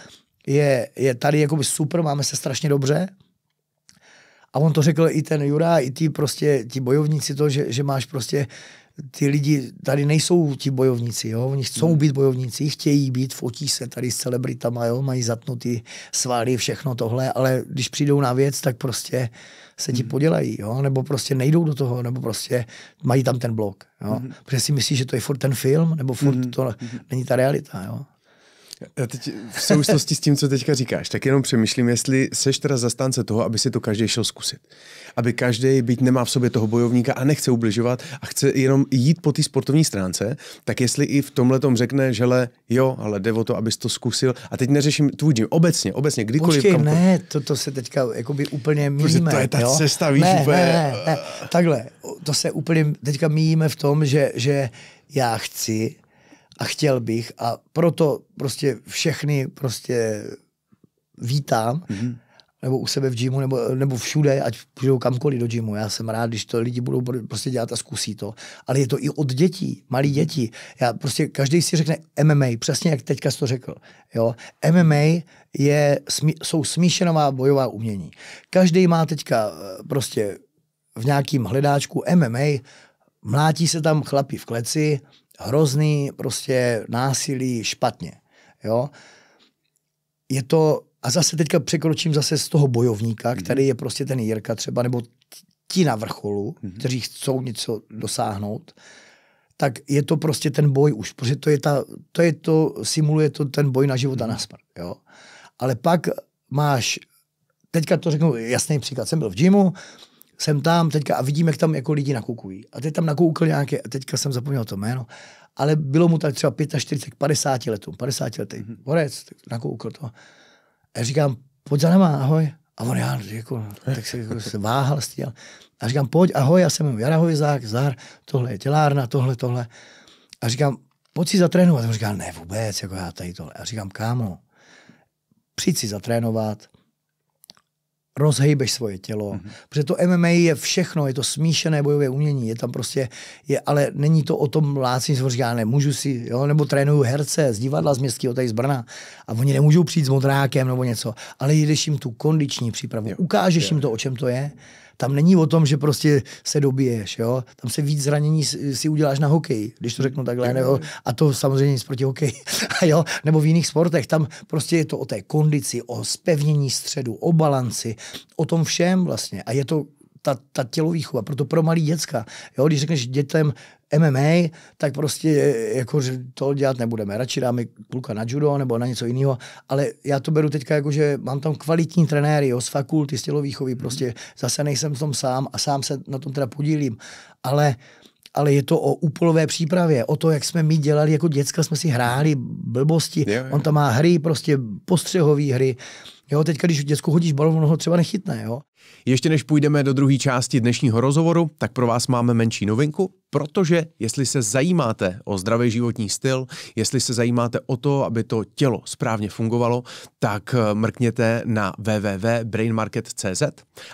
je, je tady jakoby super, máme se strašně dobře, a on to řekl i ten Jura, i ty prostě, ti bojovníci to, že, že máš prostě ty lidi tady nejsou ti bojovníci, jo? oni chcou hmm. být bojovníci, chtějí být, fotí se tady s celebritama, jo? mají zatnutý svaly, všechno tohle, ale když přijdou na věc, tak prostě se ti hmm. podělají, jo? nebo prostě nejdou do toho, nebo prostě mají tam ten blok. Jo? Hmm. Protože si myslíš, že to je furt ten film, nebo furt to není ta realita. Jo? Já teď v souvislosti s tím, co teďka říkáš, tak jenom přemýšlím, jestli seš teda zastánce toho, aby si to každý šel zkusit. Aby každý, byť nemá v sobě toho bojovníka a nechce ubližovat a chce jenom jít po té sportovní stránce, tak jestli i v tomhle tom řekne, že le, jo, ale jde o to, abys to zkusil. A teď neřeším tvůj dím, obecně, obecně, kdykoliv. Počkej, ne, to, to se teďka jakoby úplně míjíme. to je ta jo? cesta, víš, ne, úplně... ne, ne, ne, takhle, to se úplně teďka míjíme v tom, že, že já chci, a chtěl bych a proto prostě všechny prostě vítám, mm-hmm. nebo u sebe v gymu, nebo, nebo všude, ať půjdou kamkoliv do gymu. Já jsem rád, když to lidi budou prostě dělat a zkusí to. Ale je to i od dětí, malých dětí. Já prostě, každý si řekne MMA, přesně jak teďka jsi to řekl. Jo? MMA je, jsou smíšenová bojová umění. Každý má teďka eh, prostě v nějakým hledáčku MMA, mlátí se tam chlapi v kleci, hrozný prostě násilí, špatně. Jo? Je to, a zase teďka překročím zase z toho bojovníka, mm-hmm. který je prostě ten Jirka třeba, nebo ti na vrcholu, mm-hmm. kteří chcou něco dosáhnout, tak je to prostě ten boj už, protože to je ta, to je to, simuluje to ten boj na život mm-hmm. a na mhm. smrt, jo. Ale pak máš, teďka to řeknu, jasný příklad, jsem byl v gymu, jsem tam teďka a vidím, jak tam jako lidi nakukují. A teď tam nakoukl nějaké, a teďka jsem zapomněl to jméno, ale bylo mu mhm. tak třeba 45, 50 letům, 50 letý mm-hmm. borec, nakoukl to. A já říkám, pojď za nama, ahoj. A on já, jako, tak se, jako, se váhal, stěl. A říkám, pojď, ahoj, já jsem Jara Hovizák, Zdar, tohle je tělárna, tohle, tohle. A říkám, pojď si zatrénovat. A on říká, ne vůbec, jako já tady tohle. A říkám, kámo, přijď si zatrénovat, rozhejbeš svoje tělo. Mm-hmm. Protože to MMA je všechno, je to smíšené bojové umění, je tam prostě, je, ale není to o tom lácení, že já nemůžu si, jo, nebo trénuju herce z divadla z městského tady z Brna a oni nemůžou přijít s modrákem nebo něco, ale jdeš jim tu kondiční přípravu, jo. ukážeš jo. jim to, o čem to je tam není o tom, že prostě se dobiješ, jo. Tam se víc zranění si uděláš na hokej, když to řeknu takhle, nebo, a to samozřejmě nic proti hokeji, <laughs> jo, nebo v jiných sportech. Tam prostě je to o té kondici, o spevnění středu, o balanci, o tom všem vlastně. A je to ta, ta tělovýchova, proto pro malý děcka. Jo, když řekneš dětem MMA, tak prostě e, jako, že to dělat nebudeme. Radši dáme kluka na judo nebo na něco jiného, ale já to beru teďka jako, že mám tam kvalitní trenéry jo, z fakulty, z tělovýchovy, mhm. prostě zase nejsem v tom sám a sám se na tom teda podílím, ale ale je to o úplové přípravě, o to, jak jsme my dělali jako děcka, jsme si hráli blbosti. Yeah, yeah. On tam má hry, prostě postřehové hry Jo, teďka, když děcku hodíš balon, ono ho třeba nechytne, jo. Ještě než půjdeme do druhé části dnešního rozhovoru, tak pro vás máme menší novinku, protože jestli se zajímáte o zdravý životní styl, jestli se zajímáte o to, aby to tělo správně fungovalo, tak eh, mrkněte na www.brainmarket.cz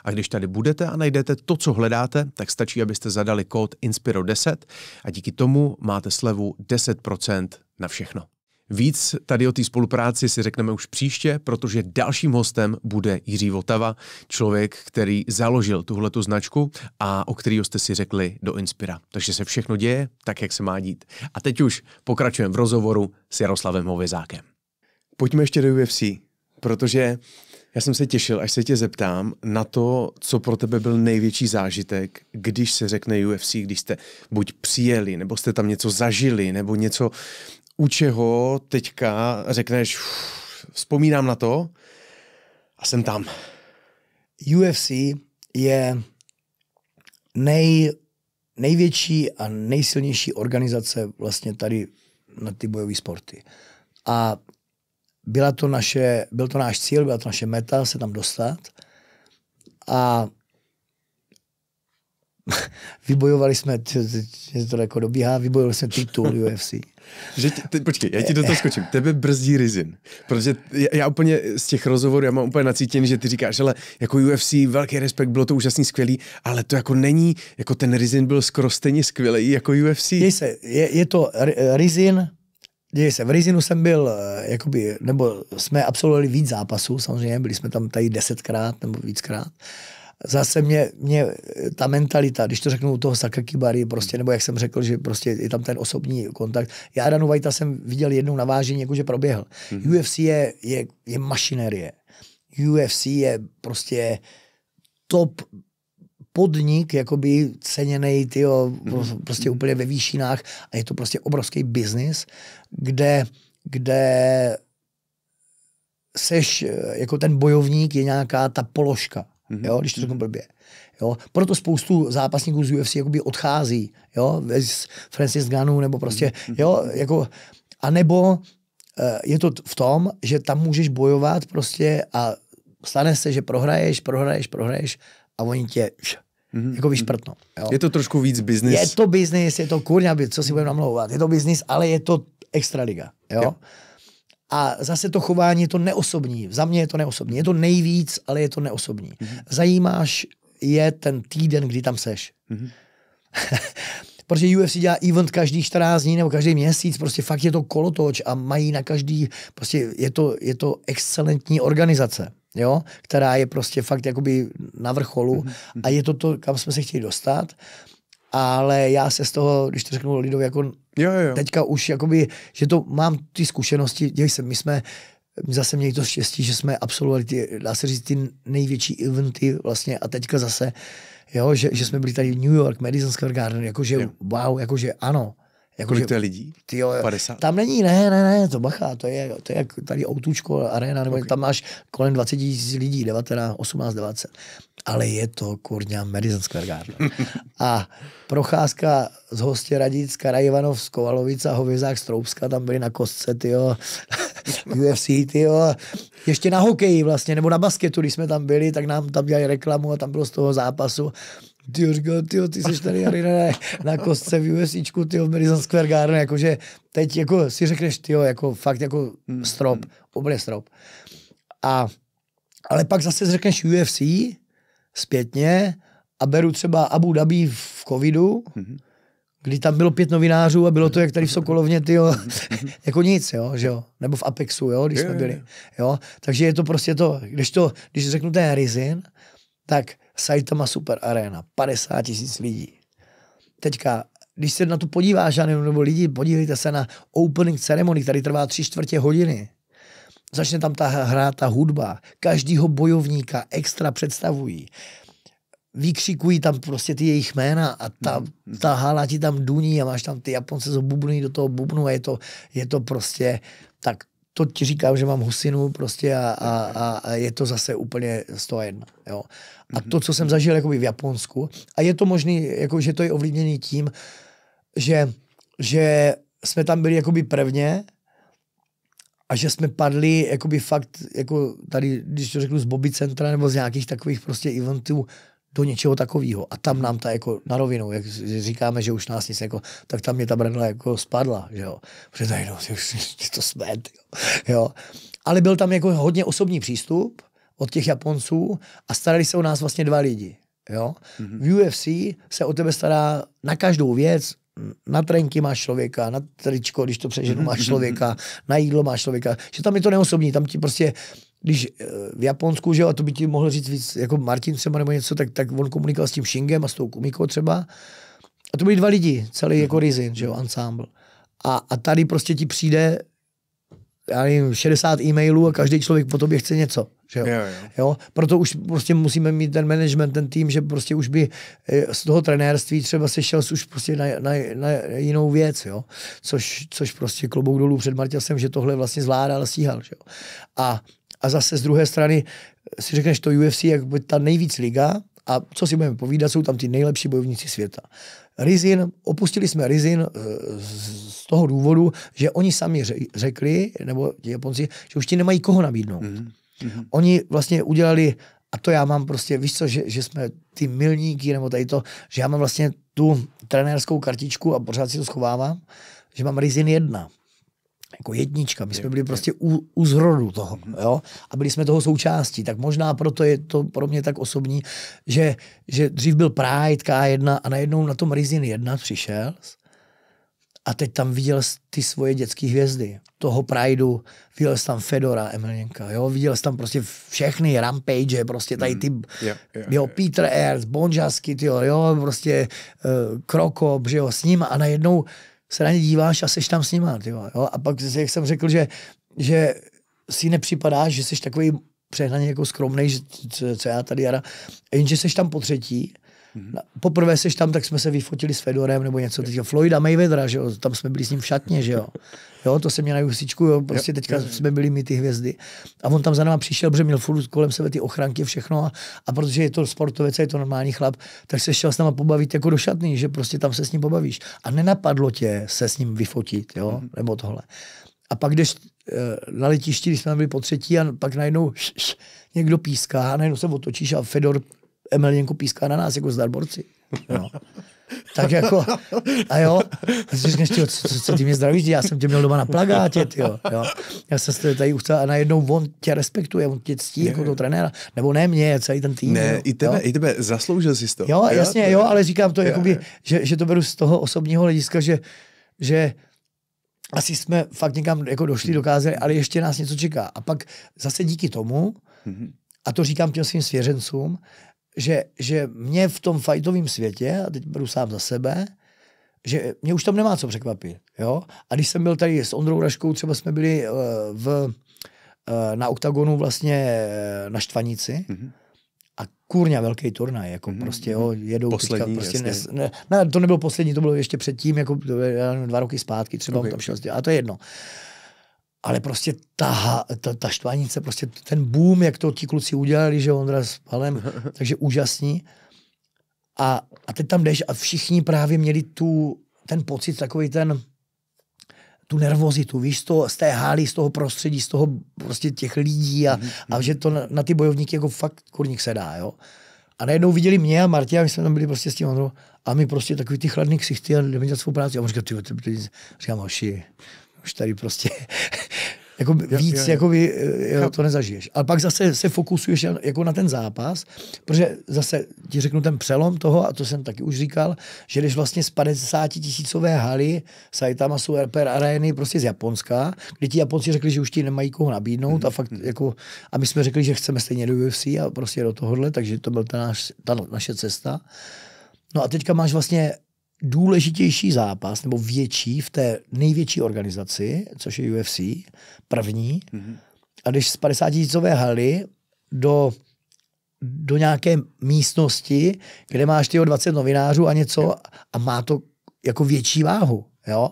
a když tady budete a najdete to, co hledáte, tak stačí, abyste zadali kód INSPIRO10 a díky tomu máte slevu 10% na všechno. Víc tady o té spolupráci si řekneme už příště, protože dalším hostem bude Jiří Votava, člověk, který založil tuhletu značku a o kterého jste si řekli do Inspira. Takže se všechno děje tak, jak se má dít. A teď už pokračujeme v rozhovoru s Jaroslavem Hovězákem. Pojďme ještě do UFC, protože já jsem se těšil, až se tě zeptám na to, co pro tebe byl největší zážitek, když se řekne UFC, když jste buď přijeli, nebo jste tam něco zažili, nebo něco u čeho teďka řekneš, uf, vzpomínám na to a jsem tam. UFC je nej, největší a nejsilnější organizace vlastně tady na ty bojové sporty. A byla to naše, byl to náš cíl, byla to naše meta se tam dostat. A <laughs> vybojovali jsme, to jako dobíhá, vybojovali jsme titul UFC. Že tě, te, počkej, já ti do toho skočím. Tebe brzdí Rizin. Protože já, já úplně z těch rozhovorů, já mám úplně nacítěn, že ty říkáš, ale jako UFC, velký respekt, bylo to úžasný, skvělý, ale to jako není, jako ten Rizin byl skoro stejně skvělý jako UFC. Děj se, je, je to Rizin, děje se. V Rizinu jsem byl, eh, jakoby, nebo jsme absolvovali víc zápasů, samozřejmě, byli jsme tam tady desetkrát nebo víckrát zase mě, mě ta mentalita, když to řeknu u toho Sakakibary, prostě, nebo jak jsem řekl, že prostě je tam ten osobní kontakt. Já Danu Vajta jsem viděl jednou na vážení, jakože proběhl. Mm-hmm. UFC je, je, je mašinerie. UFC je prostě top podnik, jakoby ceněný, tyjo, mm-hmm. prostě úplně ve výšinách a je to prostě obrovský biznis, kde, kde seš, jako ten bojovník je nějaká ta položka. Mm-hmm. Jo, když to řeknu mhm. blbě. Jo, proto spoustu zápasníků z UFC jakoby odchází, jo, z Francis Ganu nebo prostě, mm-hmm. jo, jako, a nebo eh, je to v tom, že tam můžeš bojovat prostě a stane se, že prohraješ, prohraješ, prohraješ a oni tě mm-hmm. jako mhm. vyšprtno. Jo. Je to trošku víc biznis. Je to biznis, je to kurňa, co si budeme namlouvat. Je to biznis, ale je to extraliga. Jo? Jo. A zase to chování je to neosobní. Za mě je to neosobní. Je to nejvíc, ale je to neosobní. Mm-hmm. Zajímáš je ten týden, kdy tam seš. Mm-hmm. <laughs> protože UFC dělá event každý 14 dní nebo každý měsíc, prostě fakt je to kolotoč a mají na každý, prostě je to, je to excelentní organizace, jo, která je prostě fakt jakoby na vrcholu mhm, mhm. a je to to, kam jsme se chtěli dostat, ale já se z toho, když to řeknu lidově, jako Jo, jo. Teďka už, jakoby, že to mám ty zkušenosti, dělej se, my jsme zase měli to štěstí, že jsme absolvovali ty, dá se říct, ty největší eventy vlastně a teďka zase, jo, že, že jsme byli tady v New York, Madison Square Garden, jakože jo. wow, jakože ano, jako, Kolik to je lidí? Ty jo, 50? Tam není, ne, ne, ne, to bacha, to je, to je jak tady autůčko, arena, nebo okay. tam máš kolem 20 tisíc lidí, 19, 18, 20. Ale je to kurňa Madison Square Garden. <laughs> A procházka z hostě Radic, Karajivanov, Skovalovica, Hovězák, Stroubska, tam byli na kostce, ty jo, UFC, <laughs> ty jo. Ještě na hokeji vlastně, nebo na basketu, když jsme tam byli, tak nám tam dělali reklamu a tam bylo z toho zápasu ty říkal, ty, ty jsi tady tady na, na kostce v USIčku, ty v Madison Square Garden, jakože teď jako si řekneš, ty jako fakt jako hmm. strop, úplně strop. A, ale pak zase řekneš UFC zpětně a beru třeba Abu Dhabi v covidu, mm-hmm kdy tam bylo pět novinářů a bylo to jak tady v mhm. Sokolovně, ty mhm. <laughs> jako nic, jo, že jo, nebo v Apexu, jo, když jsme byli, jo, takže je to prostě to, když to, když řeknu ten Rizin, tak Saitama Super Arena, 50 tisíc lidí. Teďka, když se na to podíváš, nebo, nebo lidi, podívejte se na opening ceremony, který trvá tři čtvrtě hodiny. Začne tam ta hra, ta hudba. Každýho bojovníka extra představují. Vykřikují tam prostě ty jejich jména a ta, hmm. ta hala ti tam duní a máš tam ty Japonce zobubnují do toho bubnu a je to, je to prostě tak to ti říkám, že mám husinu prostě a, a, a, a je to zase úplně 101. Jo a to, co jsem zažil jakoby v Japonsku. A je to možný, jako, že to je ovlivněný tím, že, že jsme tam byli jakoby prvně a že jsme padli jakoby fakt, jako tady, když to řeknu, z Bobby Centra nebo z nějakých takových prostě eventů do něčeho takového. A tam nám ta jako na rovinu, jak říkáme, že už nás nic jako, tak tam mě ta bradla jako spadla, že jo. Protože tady, no, <laughs> to smet. jo. jo. Ale byl tam jako hodně osobní přístup, od těch Japonců a starali se o nás vlastně dva lidi. Jo? Mm-hmm. V UFC se o tebe stará na každou věc, na trenky máš člověka, na tričko, když to přeženu, mhm. máš člověka, na jídlo máš člověka, že tam je to neosobní, tam ti prostě když eh, v Japonsku, že jo, a to by ti mohl říct víc, jako Martin třeba nebo něco, tak, tak on komunikoval s tím Shingem a s tou Kumiko třeba. A to byli dva lidi, celý mhm. jako Rizin, že jo, mhm. ensemble. A, a tady prostě ti přijde já nevím, 60 e-mailů a každý člověk po tobě chce něco. Že jo? Jo, jo. jo? Proto už prostě musíme mít ten management, ten tým, že prostě už by eh, z toho trenérství třeba se šel už prostě na, na, na jinou věc, jo? Což, což prostě klobouk dolů před Martěsem, že tohle vlastně zvládal a stíhal. Že jo? A, a zase z druhé strany eh, si řekneš to UFC, jak ta nejvíc liga, a co si budeme povídat, jsou tam ty nejlepší bojovníci světa. Rizin, opustili jsme Rizin eh, z toho důvodu, že oni sami řekli, nebo ti Japonci, že už ti nemají koho nabídnout. Mm-hmm. Oni vlastně udělali, a to já mám prostě, víš co, že, že jsme ty milníky, nebo tady to, že já mám vlastně tu trenérskou kartičku a pořád si to schovávám, že mám Rizin 1 jako jednička. My jsme byli prostě u, u zrodu toho, mhm. jo? A byli jsme toho součástí. Tak možná proto je to pro mě tak osobní, že, že dřív byl Pride K1 a najednou na tom Rizin 1 přišel a teď tam viděl ty svoje dětské hvězdy. Toho Prideu, viděl jsi tam Fedora Emelienka, jo? Viděl jsi tam prostě všechny Rampage, prostě tady mhm. ty, mm. yeah, yeah, jo, Peter yeah. Erz, Bonžasky, jo, jo, prostě uh, eh, Krokop, že jo, s ním a najednou se na ně díváš a seš tam s nima. Tyjo, jo? A pak, jak jsem řekl, že, že si nepřipadáš, že jsi takový přehnaně jako skromný, že co, co já tady jara, jenže seš tam po třetí Mm-hmm. Poprvé seš tam, tak jsme se vyfotili s Fedorem nebo něco. Teďka Floyda Mayweathera, že jo, tam jsme byli s ním v šatně, že jo. Jo, to se mě na Jusičku, jo, prostě jo, teďka jo, jo. jsme byli my ty hvězdy. A on tam za náma přišel, protože měl furt kolem sebe ty ochranky, všechno. A, a protože je to sportovec a je to normální chlap, tak se šel s náma pobavit jako do šatny, že prostě tam se s ním pobavíš. A nenapadlo tě se s ním vyfotit, jo, mm-hmm. nebo tohle. A pak když eh, na letišti, když jsme byli po třetí a pak najednou š, š, někdo píská a najednou se otočíš a Fedor Emelienku píská na nás jako zdarborci. No. Tak jako, a jo, a si říkáš, tyjo, co, co, co, ty mě zdravíš, já jsem tě měl doma na plagátě, tyjo, jo. Já jsem se tady ustal a najednou on tě respektuje, on tě ctí jako ne, jako toho trenéra, nebo ne mě, celý ten tým. Ne, jo, i tebe, jo. i tebe zasloužil jsi to. Jo, jasně, jo, ale říkám to, jo, jakoby, Že, že to beru z toho osobního hlediska, že, že asi jsme fakt někam jako došli, dokázali, ale ještě nás něco čeká. A pak zase díky tomu, mhm. a to říkám těm svým svěřencům, že, že mě v tom fajtovém světě, a teď beru sám za sebe, že mě už tam nemá co překvapit. Jo? A když jsem byl tady s Ondrou Raškou, třeba jsme byli uh, v, uh, na oktagonu vlastně uh, na Štvanici, mm-hmm a kůrňa velký turnaj, jako mm-hmm. prostě mhm. jo, jedou poslední, teďka, prostě ne, ne, ne, to nebylo poslední, to bylo ještě předtím, jako dva roky zpátky třeba okay, tam šel, a to je jedno ale prostě ta, ta, ta štvanice, prostě ten boom, jak to ti kluci udělali, že Ondra s Palem, <laughs> takže úžasný. A, a teď tam jdeš a všichni právě měli tu, ten pocit, takový ten, tu nervozitu, víš, z, toho, z té hály, z toho prostředí, z toho prostě těch lidí a, mhm. a že to na, na ty bojovníky jako fakt kurník se dá, jo. A najednou viděli mě a Martina, my jsme tam byli prostě s tím Ondrou a my prostě takový ty chladný ksichty a jdeme dělat svou práci. A on říká, ty, ty, ty, říkám, hoši, už tady prostě <laughs> jako víc jo, jo. Jakoby, eh, jo, to nezažiješ. Ale pak zase se fokusuješ jako na ten zápas, protože zase ti řeknu ten přelom toho, a to jsem taky už říkal, že když vlastně z 50 tisícové haly Saitama Super Arény prostě z Japonska, kdy ti Japonci řekli, že už ti nemají koho nabídnout mm-hmm. a mhm, fakt mhm. jako, a my jsme řekli, že chceme stejně do UFC a prostě do tohohle, takže to byla ta, naš, ta naše cesta. No a teďka máš vlastně důležitější zápas, nebo větší v té největší organizaci, což je UFC, první, mm-hmm. a když z 50 tisícové haly do, do nějaké místnosti, kde máš tyho 20 novinářů a něco a má to jako větší váhu, jo.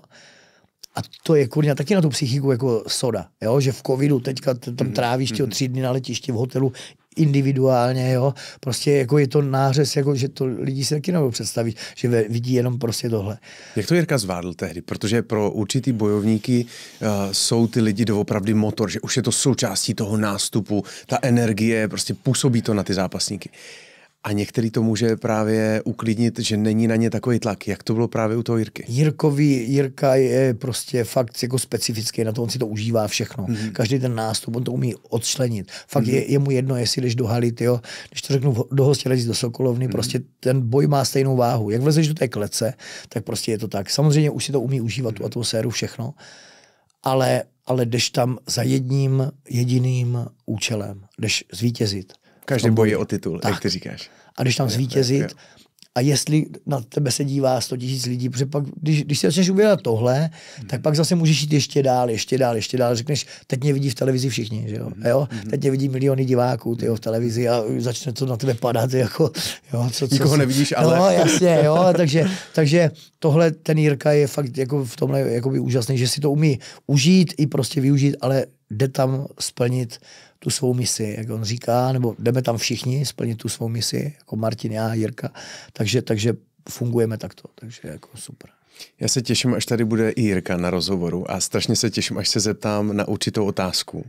A to je kurňa taky na tu psychiku jako soda, jo? že v covidu teďka tam mm-hmm. trávíš ty mm-hmm. tři dny na letišti v hotelu individuálně, jo? prostě jako je to nářez, jako, že to lidi si taky nebudou představit, že vidí jenom prostě tohle. Jak to Jirka zvádl tehdy? Protože pro určitý bojovníky uh, jsou ty lidi doopravdy motor, že už je to součástí toho nástupu, ta energie, prostě působí to na ty zápasníky. Uh, a některý to může právě uklidnit, že není na ně takový tlak. Jak to bylo právě u toho Jirky? Jirkovi, Jirka je prostě fakt jako specifický na to, on si to užívá všechno. Mm-hmm. Každý ten nástup, on to umí odčlenit. Fakt mm-hmm. je, je, mu jedno, jestli jdeš do halit, jo. když to řeknu, do hostělec, do Sokolovny, mm-hmm. prostě ten boj má stejnou váhu. Jak vlezeš do té klece, tak prostě je to tak. Samozřejmě už si to umí užívat, mm-hmm. tu mhm. atmosféru, všechno. Ale ale jdeš tam za jedním jediným účelem. Jdeš zvítězit. Každý boj je o titul, tak. jak ty říkáš. A když tam zvítězit, A jestli na tebe se dívá 100 000 lidí, protože pak, když, když si začneš uvědomit tohle, hmm. tak pak zase můžeš jít ještě dál, ještě dál, ještě dál. Řekneš, teď mě vidí v televizi všichni, že jo? Hmm. jo? Hmm. Teď mě vidí miliony diváků tyjo, v televizi a začne to na tebe padat. <laughs> Jako, jo, co, co, Nikoho nevidíš, ale... No, jasně, jo, <laughs> takže, takže tohle, ten Jirka je fakt jako v tomhle úžasný, že si to umí užít i prostě využít, ale jde tam splnit tu svou misi, jak on říká, nebo jdeme tam všichni splnit tu svou misi, jako Martin, já, Jirka. Takže, takže fungujeme takto, takže jako super. Já se těším, až tady bude i Jirka na rozhovoru a strašně se těším, až se zeptám na určitou otázku.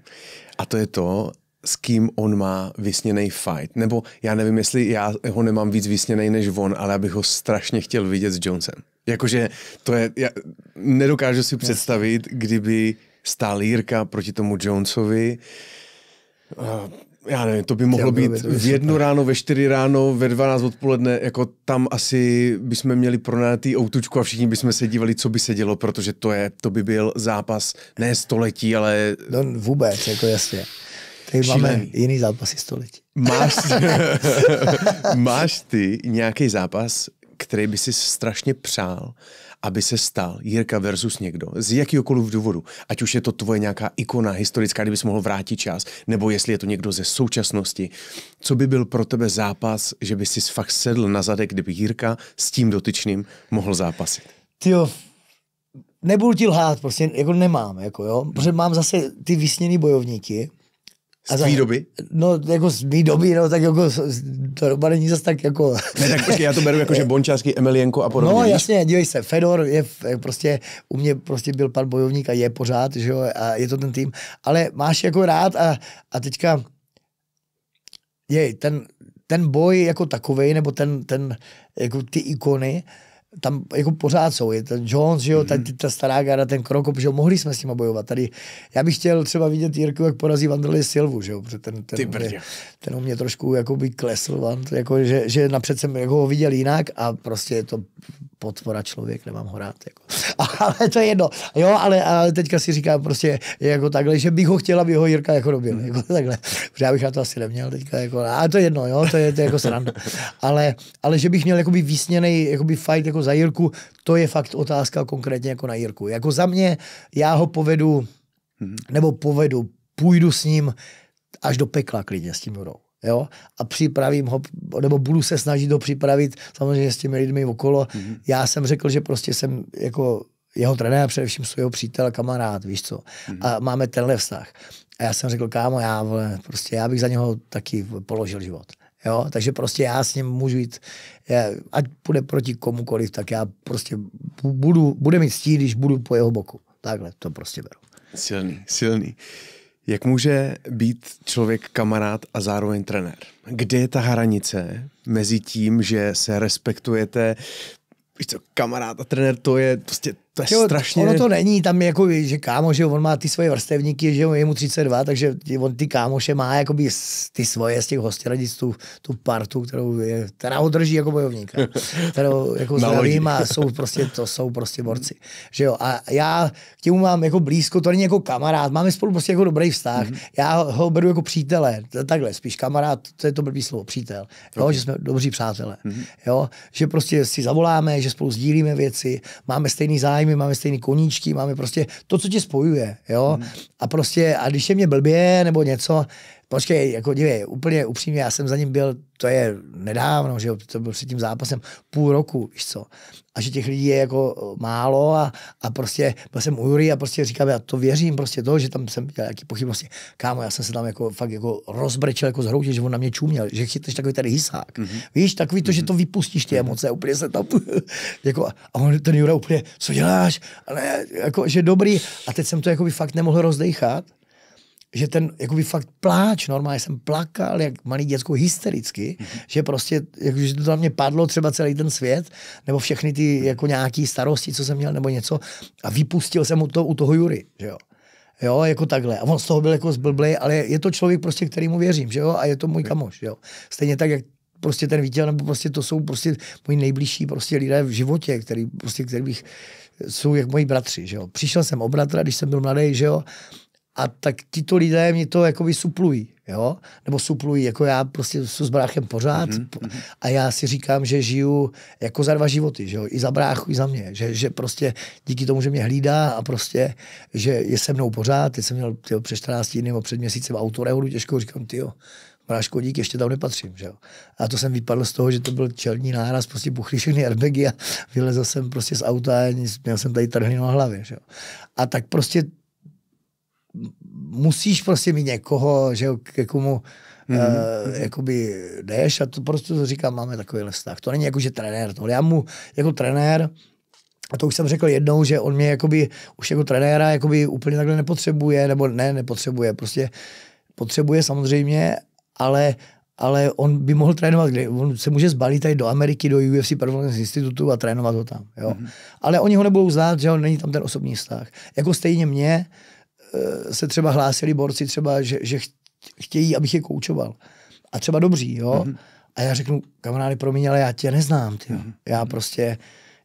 A to je to, s kým on má vysněný fight. Nebo já nevím, jestli já ho nemám víc vysněný než on, ale abych ho strašně chtěl vidět s Jonesem. Jakože to je, já nedokážu si představit, kdyby stál Jirka proti tomu Jonesovi. Uh, Uh, já nevím, to by mohlo být v jednu ráno, ve čtyři ráno, ve 12 odpoledne, jako tam asi bychom měli pronajatý outučku a všichni bychom se dívali, co by se dělo, protože to je, to by byl zápas ne století, ale... No vůbec, jako jasně. Teď Šílený. máme jiný zápasy století. Máš, <laughs> <laughs> máš ty nějaký zápas, který by si strašně přál, aby se stal Jirka versus někdo z jakýkoliv důvodu, ať už je to tvoje nějaká ikona historická, kdybys mohl vrátit čas, nebo jestli je to někdo ze současnosti, co by byl pro tebe zápas, že by si fakt sedl na zadek, kdyby Jirka s tím dotyčným mohl zápasit? Tyjo, nebudu ti lhát, prostě jako nemám, jako jo, protože mám zase ty vysněný bojovníky, z tvý doby? No, jako z mý doby, no, tak jako to doba není zase tak jako... ne, tak počkej, já to beru jako, že Bončářský, Emilienko a podobně. No, víš? jasně, dívej se, Fedor je prostě, u mě prostě byl pan bojovník a je pořád, že jo, a je to ten tým, ale máš jako rád a, a teďka je ten, ten boj jako takovej, nebo ten, ten, jako ty ikony, uh, tam jako pořád jsou, je ten Jones, že jo, mm-hmm. ta, ta stará gara, ten Krokop, že jo, mohli jsme s nima bojovat. Tady, já bych chtěl třeba vidět Jirku, jak porazí Vanderlei Silvu, že jo, protože ten, ten, Ty mě, ten u mě trošku jako by klesl, van, jako, že, že napřed jsem jako ho viděl jinak a prostě je to potvora člověk, nemám ho rád. Jako. <laughs> Ale to je jedno. Jo, ale, ale teďka si říkám prostě jako takhle, že bych ho chtěla, aby ho Jirka jako mm-hmm. Jako <laughs> takhle. Protože já bych na to asi neměl teďka. Jako, a to je jedno, jo, to je, to je jako sranda. <laughs> Ale, ale že bych měl jakoby výsněný jakoby fight jako za Jirku, to je fakt otázka konkrétně jako na Jirku. Jako za mě, já ho povedu, mhm. nebo povedu, půjdu s ním až do pekla klidně s tím Jurou. Jo? A připravím ho, nebo budu se snažit ho připravit samozřejmě s těmi lidmi okolo. Mm-hmm. Já jsem řekl, že prostě jsem jako jeho trenér, především svého přítel, kamarád, víš co. Mm-hmm. A máme tenhle vztah. A já jsem řekl, kámo, já, vole, prostě já bych za něho taky položil život. Jo? Takže prostě já s ním můžu jít, já, ať půjde proti komukoliv, tak já prostě budu, bude mít stíl, když budu po jeho boku. Takhle to prostě beru. Silný, silný. Jak může být člověk kamarád a zároveň trenér? Kde je ta hranice mezi tím, že se respektujete, víš co, kamarád a trenér, to je prostě to je jo, strašně... Ono to není, tam jako, že kámo, že on má ty svoje vrstevníky, že je mu 32, takže on ty kámoše má jakoby ty svoje z těch hostiradic, tu, tu partu, kterou je, která ho drží jako bojovníka, <laughs> kterou jako zdravím a jsou prostě, to jsou prostě borci. Že jo, a já k těmu mám jako blízko, to není jako kamarád, máme spolu prostě jako dobrý vztah, mm-hmm. já ho beru jako přítele, takhle, spíš kamarád, to je to blbý slovo, přítel, jo, okay. že jsme dobří přátelé, mm-hmm. jo, že prostě si zavoláme, že spolu sdílíme věci, máme stejný zájem, zájmy, máme stejné koníčky, máme prostě to, co tě spojuje, jo. Mm. A prostě, a když je mě blbě nebo něco, Počkej, jako dívej, úplně upřímně, já jsem za ním byl, to je nedávno, že to byl před tím zápasem půl roku, víš co. A že těch lidí je jako eh, málo a, a prostě byl jsem u Jury a prostě říkám, já to věřím prostě to, že tam jsem měl nějaký pochybnosti. Kámo, já jsem se tam jako fakt jako rozbrečel, jako zhroutil, že on na mě čuměl, že chytneš takový tady hisák. Mm-hmm. Víš, takový to, mm-hmm. že mhm. to vypustíš ty mhm. emoce, úplně se tam, <laughs> jako, a on, ten Jura úplně, co děláš? Ale jako, že dobrý. A teď jsem to jako by fakt nemohl rozdejchat že ten jakoby fakt pláč, normálně jsem plakal jak malý děcko hystericky, mm-hmm. že prostě, jakože to na mě padlo třeba celý ten svět, nebo všechny ty mhm. jako nějaký starosti, co jsem měl, nebo něco a vypustil jsem mu to u toho Jury, že jo. Jo, jako takhle. A on z toho byl jako zblblej, ale je to člověk prostě, kterýmu věřím, že jo, a je to můj kamoš, jo. Stejně tak, jak prostě ten vítěl, nebo prostě to jsou prostě moji nejbližší prostě lidé v životě, který, prostě, který bych, jsou jak moji bratři, že jo. Přišel jsem o bratra, když jsem byl mladý, že jo, a tak tito lidé mě to jakoby suplují, jo? Nebo suplují, jako já prostě jsou s bráchem pořád mm-hmm. a já si říkám, že žiju jako za dva životy, že jo? I za bráchu, i za mě, že, že prostě díky tomu, že mě hlídá a prostě, že je se mnou pořád, teď jsem měl tyjo, před 14 dní nebo před měsícem autorehodu těžkou, říkám, ty jo, Bráško, dík, ještě tam nepatřím. Že jo? A to jsem vypadl z toho, že to byl čelní náraz, prostě puchly všechny airbagy a vylezl jsem prostě z auta a měl jsem tady trhlinu na hlavě. Že jo? A tak prostě musíš prostě mít někoho, že k komu mm-hmm. uh, jakoby jdeš a to prostě to říkám, máme takový vztah. To není jako, že trenér, to já mu jako trenér, a to už jsem řekl jednou, že on mě jakoby, už jako trenéra jakoby úplně takhle nepotřebuje, nebo ne, nepotřebuje, prostě potřebuje samozřejmě, ale, ale on by mohl trénovat, kde on se může zbalit tady do Ameriky, do UFC Performance Institutu a trénovat ho tam. Jo. Mm-hmm. Ale oni ho nebudou znát, že on není tam ten osobní vztah. Jako stejně mě, uh, Eh, se třeba hlásili borci třeba, že, že chtějí, abych je koučoval. A třeba dobří, jo. Mm-hmm. A já řeknu, kamarády, promiň, ale já tě neznám, ty Mm-hmm. Já prostě,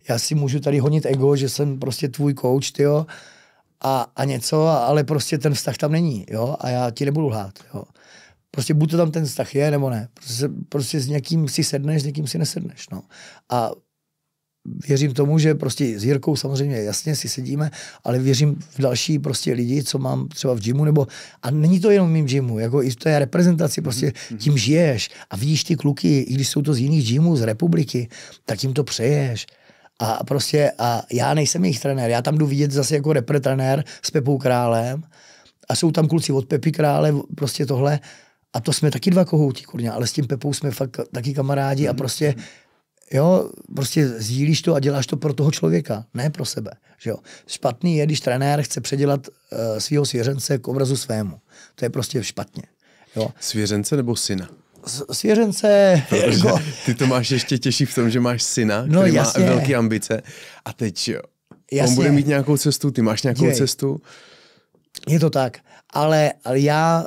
já si můžu tady honit ego, že jsem prostě tvůj ty jo A, a něco, ale prostě ten vztah tam není, jo. A já ti nebudu lhát, jo. Prostě buď to tam ten vztah je, nebo ne. Prostě, prostě s někým si sedneš, s někým si nesedneš, no. A věřím tomu, že prostě s Jirkou samozřejmě jasně si sedíme, ale věřím v další prostě lidi, co mám třeba v gymu, nebo a není to jenom mým gymu, jako i v té reprezentaci, mhm, prostě mhm. tím žiješ a vidíš ty kluky, i když jsou to z jiných gymů, z republiky, tak jim to přeješ. A prostě, a já nejsem jejich trenér, já tam jdu vidět zase jako repretrenér trenér s Pepou Králem a jsou tam kluci od Pepy Krále, prostě tohle, a to jsme taky dva kohouti, kurňa, ale s tím Pepou jsme fakt taky kamarádi a mhm, prostě Jo, prostě sdílíš to a děláš to pro toho člověka, ne pro sebe. Že jo? Špatný je, když trenér chce předělat uh, svého svěřence k obrazu svému. To je prostě špatně. Jo? Svěřence nebo syna? svěřence. jako... Ty to máš ještě těžší v tom, že máš syna, no, který no, má velké ambice a teď jo, jasně. on bude mít nějakou cestu, ty máš nějakou Dívej. cestu. Je to tak, ale, ale já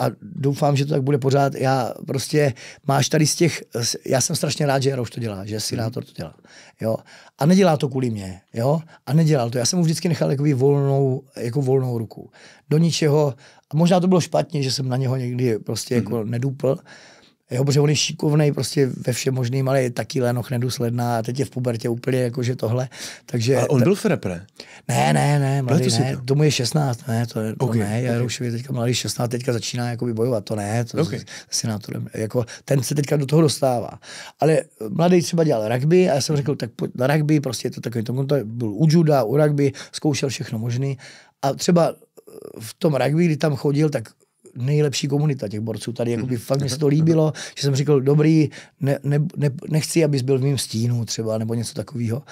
a doufám, že to tak bude pořád. Já prostě máš tady z těch, já jsem strašně rád, že Jarouš to dělá, že Sinátor to dělá. Jo? A nedělá to kvůli mě, jo? A nedělal to. Já jsem mu vždycky nechal jako volnou, jako volnou ruku. Do ničeho, a možná to bylo špatně, že jsem na něho někdy prostě mhm. jako mm-hmm. nedupl, Jo, protože on je šikovný prostě ve všem možným, ale je taky lenoch nedůsledná a teď je v pubertě úplně jakože tohle. Takže, a on byl v repre? Ne, ne, ne, mladý, to ne, to? tomu je 16, ne, to, to okay, ne, já okay. už je teďka mladý 16, teďka začíná jakoby bojovat, to ne, to okay. s, s jako, ten se teďka do toho dostává. Ale mladý třeba dělal rugby a já jsem řekl, tak pojď na rugby, prostě je to takový, to, to byl u juda, u rugby, zkoušel všechno možný a třeba eh, v tom rugby, kdy tam chodil, tak nejlepší komunita těch borců tady. Jakoby mhm. fakt mi se mhm. to líbilo, mhm. že jsem říkal, dobrý, ne, ne, ne, nechci, abys byl v mým stínu třeba, nebo něco takového.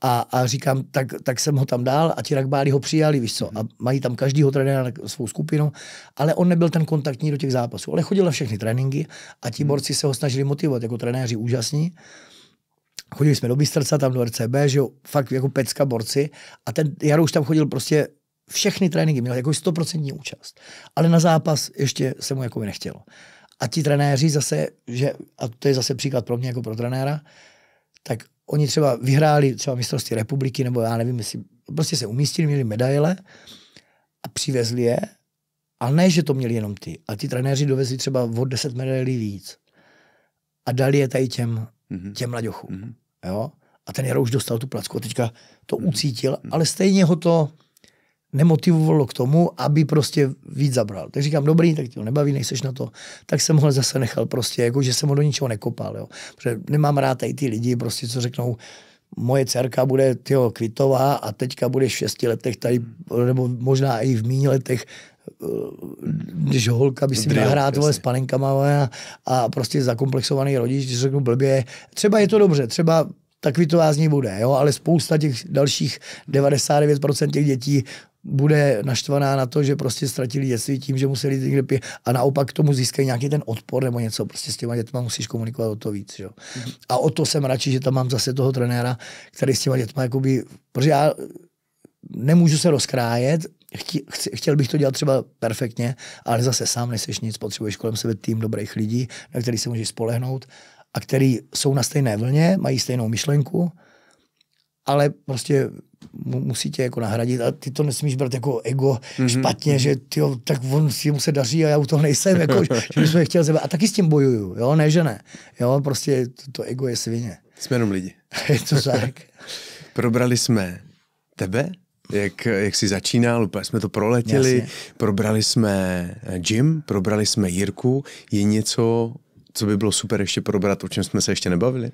A, a říkám, tak, tak jsem ho tam dal a ti rakbáli ho přijali, víš co. A mají tam každýho trenéra na svou skupinu, ale on nebyl ten kontaktní do těch zápasů, ale chodil na všechny tréninky a ti borci se ho snažili motivovat jako trenéři úžasní chodili jsme do Bystrca, tam do RCB, že jo, fakt jako pecka borci a ten Jaro už tam chodil prostě všechny tréninky měl jako 100% účast, ale na zápas ještě se mu jako nechtělo. A ti trenéři zase, že, a to je zase příklad pro mě jako pro trenéra, tak oni třeba vyhráli třeba mistrovství republiky, nebo já nevím, jestli prostě se umístili, měli medaile a přivezli je, ale ne, že to měli jenom ty. A ti trenéři dovezli třeba o 10 medailí víc a dali je tady těm, mm-hmm. těm Mm-hmm. Jo? A ten Jaro už dostal tu placku a teďka to mhm. ucítil, mhm. ale stejně ho to nemotivovalo k tomu, aby prostě víc zabral. Tak říkám, dobrý, tak tě to nebaví, nejseš na to. Tak jsem ho zase nechal prostě, jako že jsem ho do ničeho nekopal. Jo. Protože nemám rád i ty lidi, prostě co řeknou, moje dcerka bude tyho kvitová a teďka bude v šesti letech tady, nebo možná i v míní letech, eh, když holka by si měla hrát vole, s panenkama a, a prostě zakomplexovaný rodič, když řeknu blbě, třeba je to dobře, třeba tak kvitová z ní bude, jo? ale spousta těch dalších 99% těch dětí bude naštvaná na to, že prostě ztratili dětství tím, že museli někde pět, a naopak k tomu získají nějaký ten odpor nebo něco. Prostě s těma dětma musíš komunikovat o to víc. Jo. Mm-hmm. A o to jsem radši, že tam mám zase toho trenéra, který s těma dětma, jakoby, protože já nemůžu se rozkrájet, chtěl, chtěl bych to dělat třeba perfektně, ale zase sám nejseš nic, potřebuješ kolem sebe tým dobrých lidí, na který se můžeš spolehnout a který jsou na stejné vlně, mají stejnou myšlenku, ale prostě musí tě jako nahradit a ty to nesmíš brát jako ego mm-hmm. špatně, mhm. že ty tak on si mu se daří a já u toho nejsem, jako, <laughs> že bychom chtěl zebe. A taky s tím bojuju, jo, ne, že ne. Jo, prostě to, to ego je svině. Jsme jenom lidi. <laughs> je to tak. <laughs> Probrali jsme tebe, jak, jak jsi začínal, úplně jsme to proletěli, Jasně. probrali jsme Jim, eh, probrali jsme Jirku. Je něco, co by bylo super ještě probrat, o čem jsme se ještě nebavili?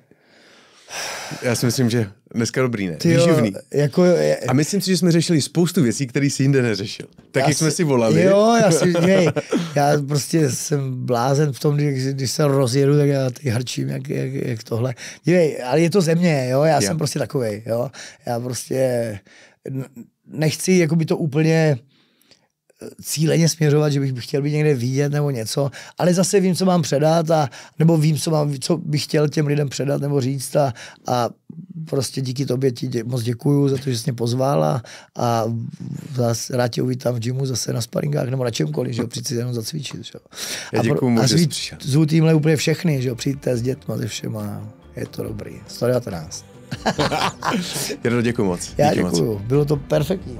Já si myslím, že dneska dobrý, ne? Jo, Jako, je... A myslím si, že jsme řešili spoustu věcí, které si jinde neřešil. Tak jak jsme si volali. Jo, já si, hej, já prostě jsem blázen v tom, když, když se rozjedu, tak já ty hrčím, jak, jak, jak tohle. Dívej, ale je to ze mě, jo, já, já. jsem prostě takovej, jo. Já prostě nechci by to úplně cíleně směřovat, že bych chtěl být někde vidět nebo něco, ale zase vím, co mám předat a nebo vím, co, mám, co bych chtěl těm lidem předat nebo říct a, a prostě díky tobě ti dě, moc děkuju za to, že jsi mě pozval a, a zase rád tě uvítám v gymu zase na sparingách nebo na čemkoliv, že jo, si jenom zacvičit, že jo. Já děkuju, pro, a svít, zvu týmhle úplně všechny, že jo, přijďte s dětma, se všema, je to dobrý, 119. Jero, děkuji moc. Já děkuji, bylo to perfektní.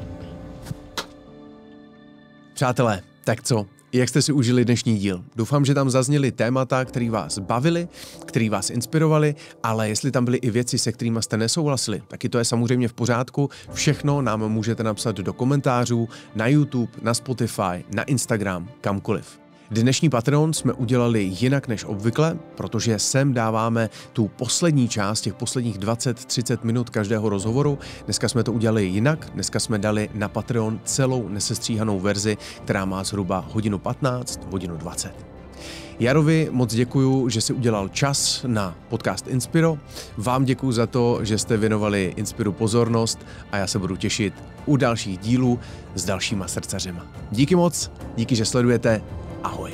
Přátelé, tak co? Jak jste si užili dnešní díl? Doufám, že tam zazněly témata, které vás bavily, které vás inspirovaly, ale jestli tam byly i věci, se kterými jste nesouhlasili, taky to je samozřejmě v pořádku. Všechno nám můžete napsat do komentářů, na YouTube, na Spotify, na Instagram, kamkoliv. Dnešní Patreon jsme udělali jinak než obvykle, protože sem dáváme tu poslední část, těch posledních 20-30 minut každého rozhovoru. Dneska jsme to udělali jinak, dneska jsme dali na Patreon celou nesestříhanou verzi, která má zhruba hodinu 15, hodinu 20. Jarovi moc děkuju, že si udělal čas na podcast Inspiro. Vám děkuju za to, že jste věnovali Inspiru pozornost a já se budu těšit u dalších dílů s dalšíma srdcařema. Díky moc, díky, že sledujete 阿伟。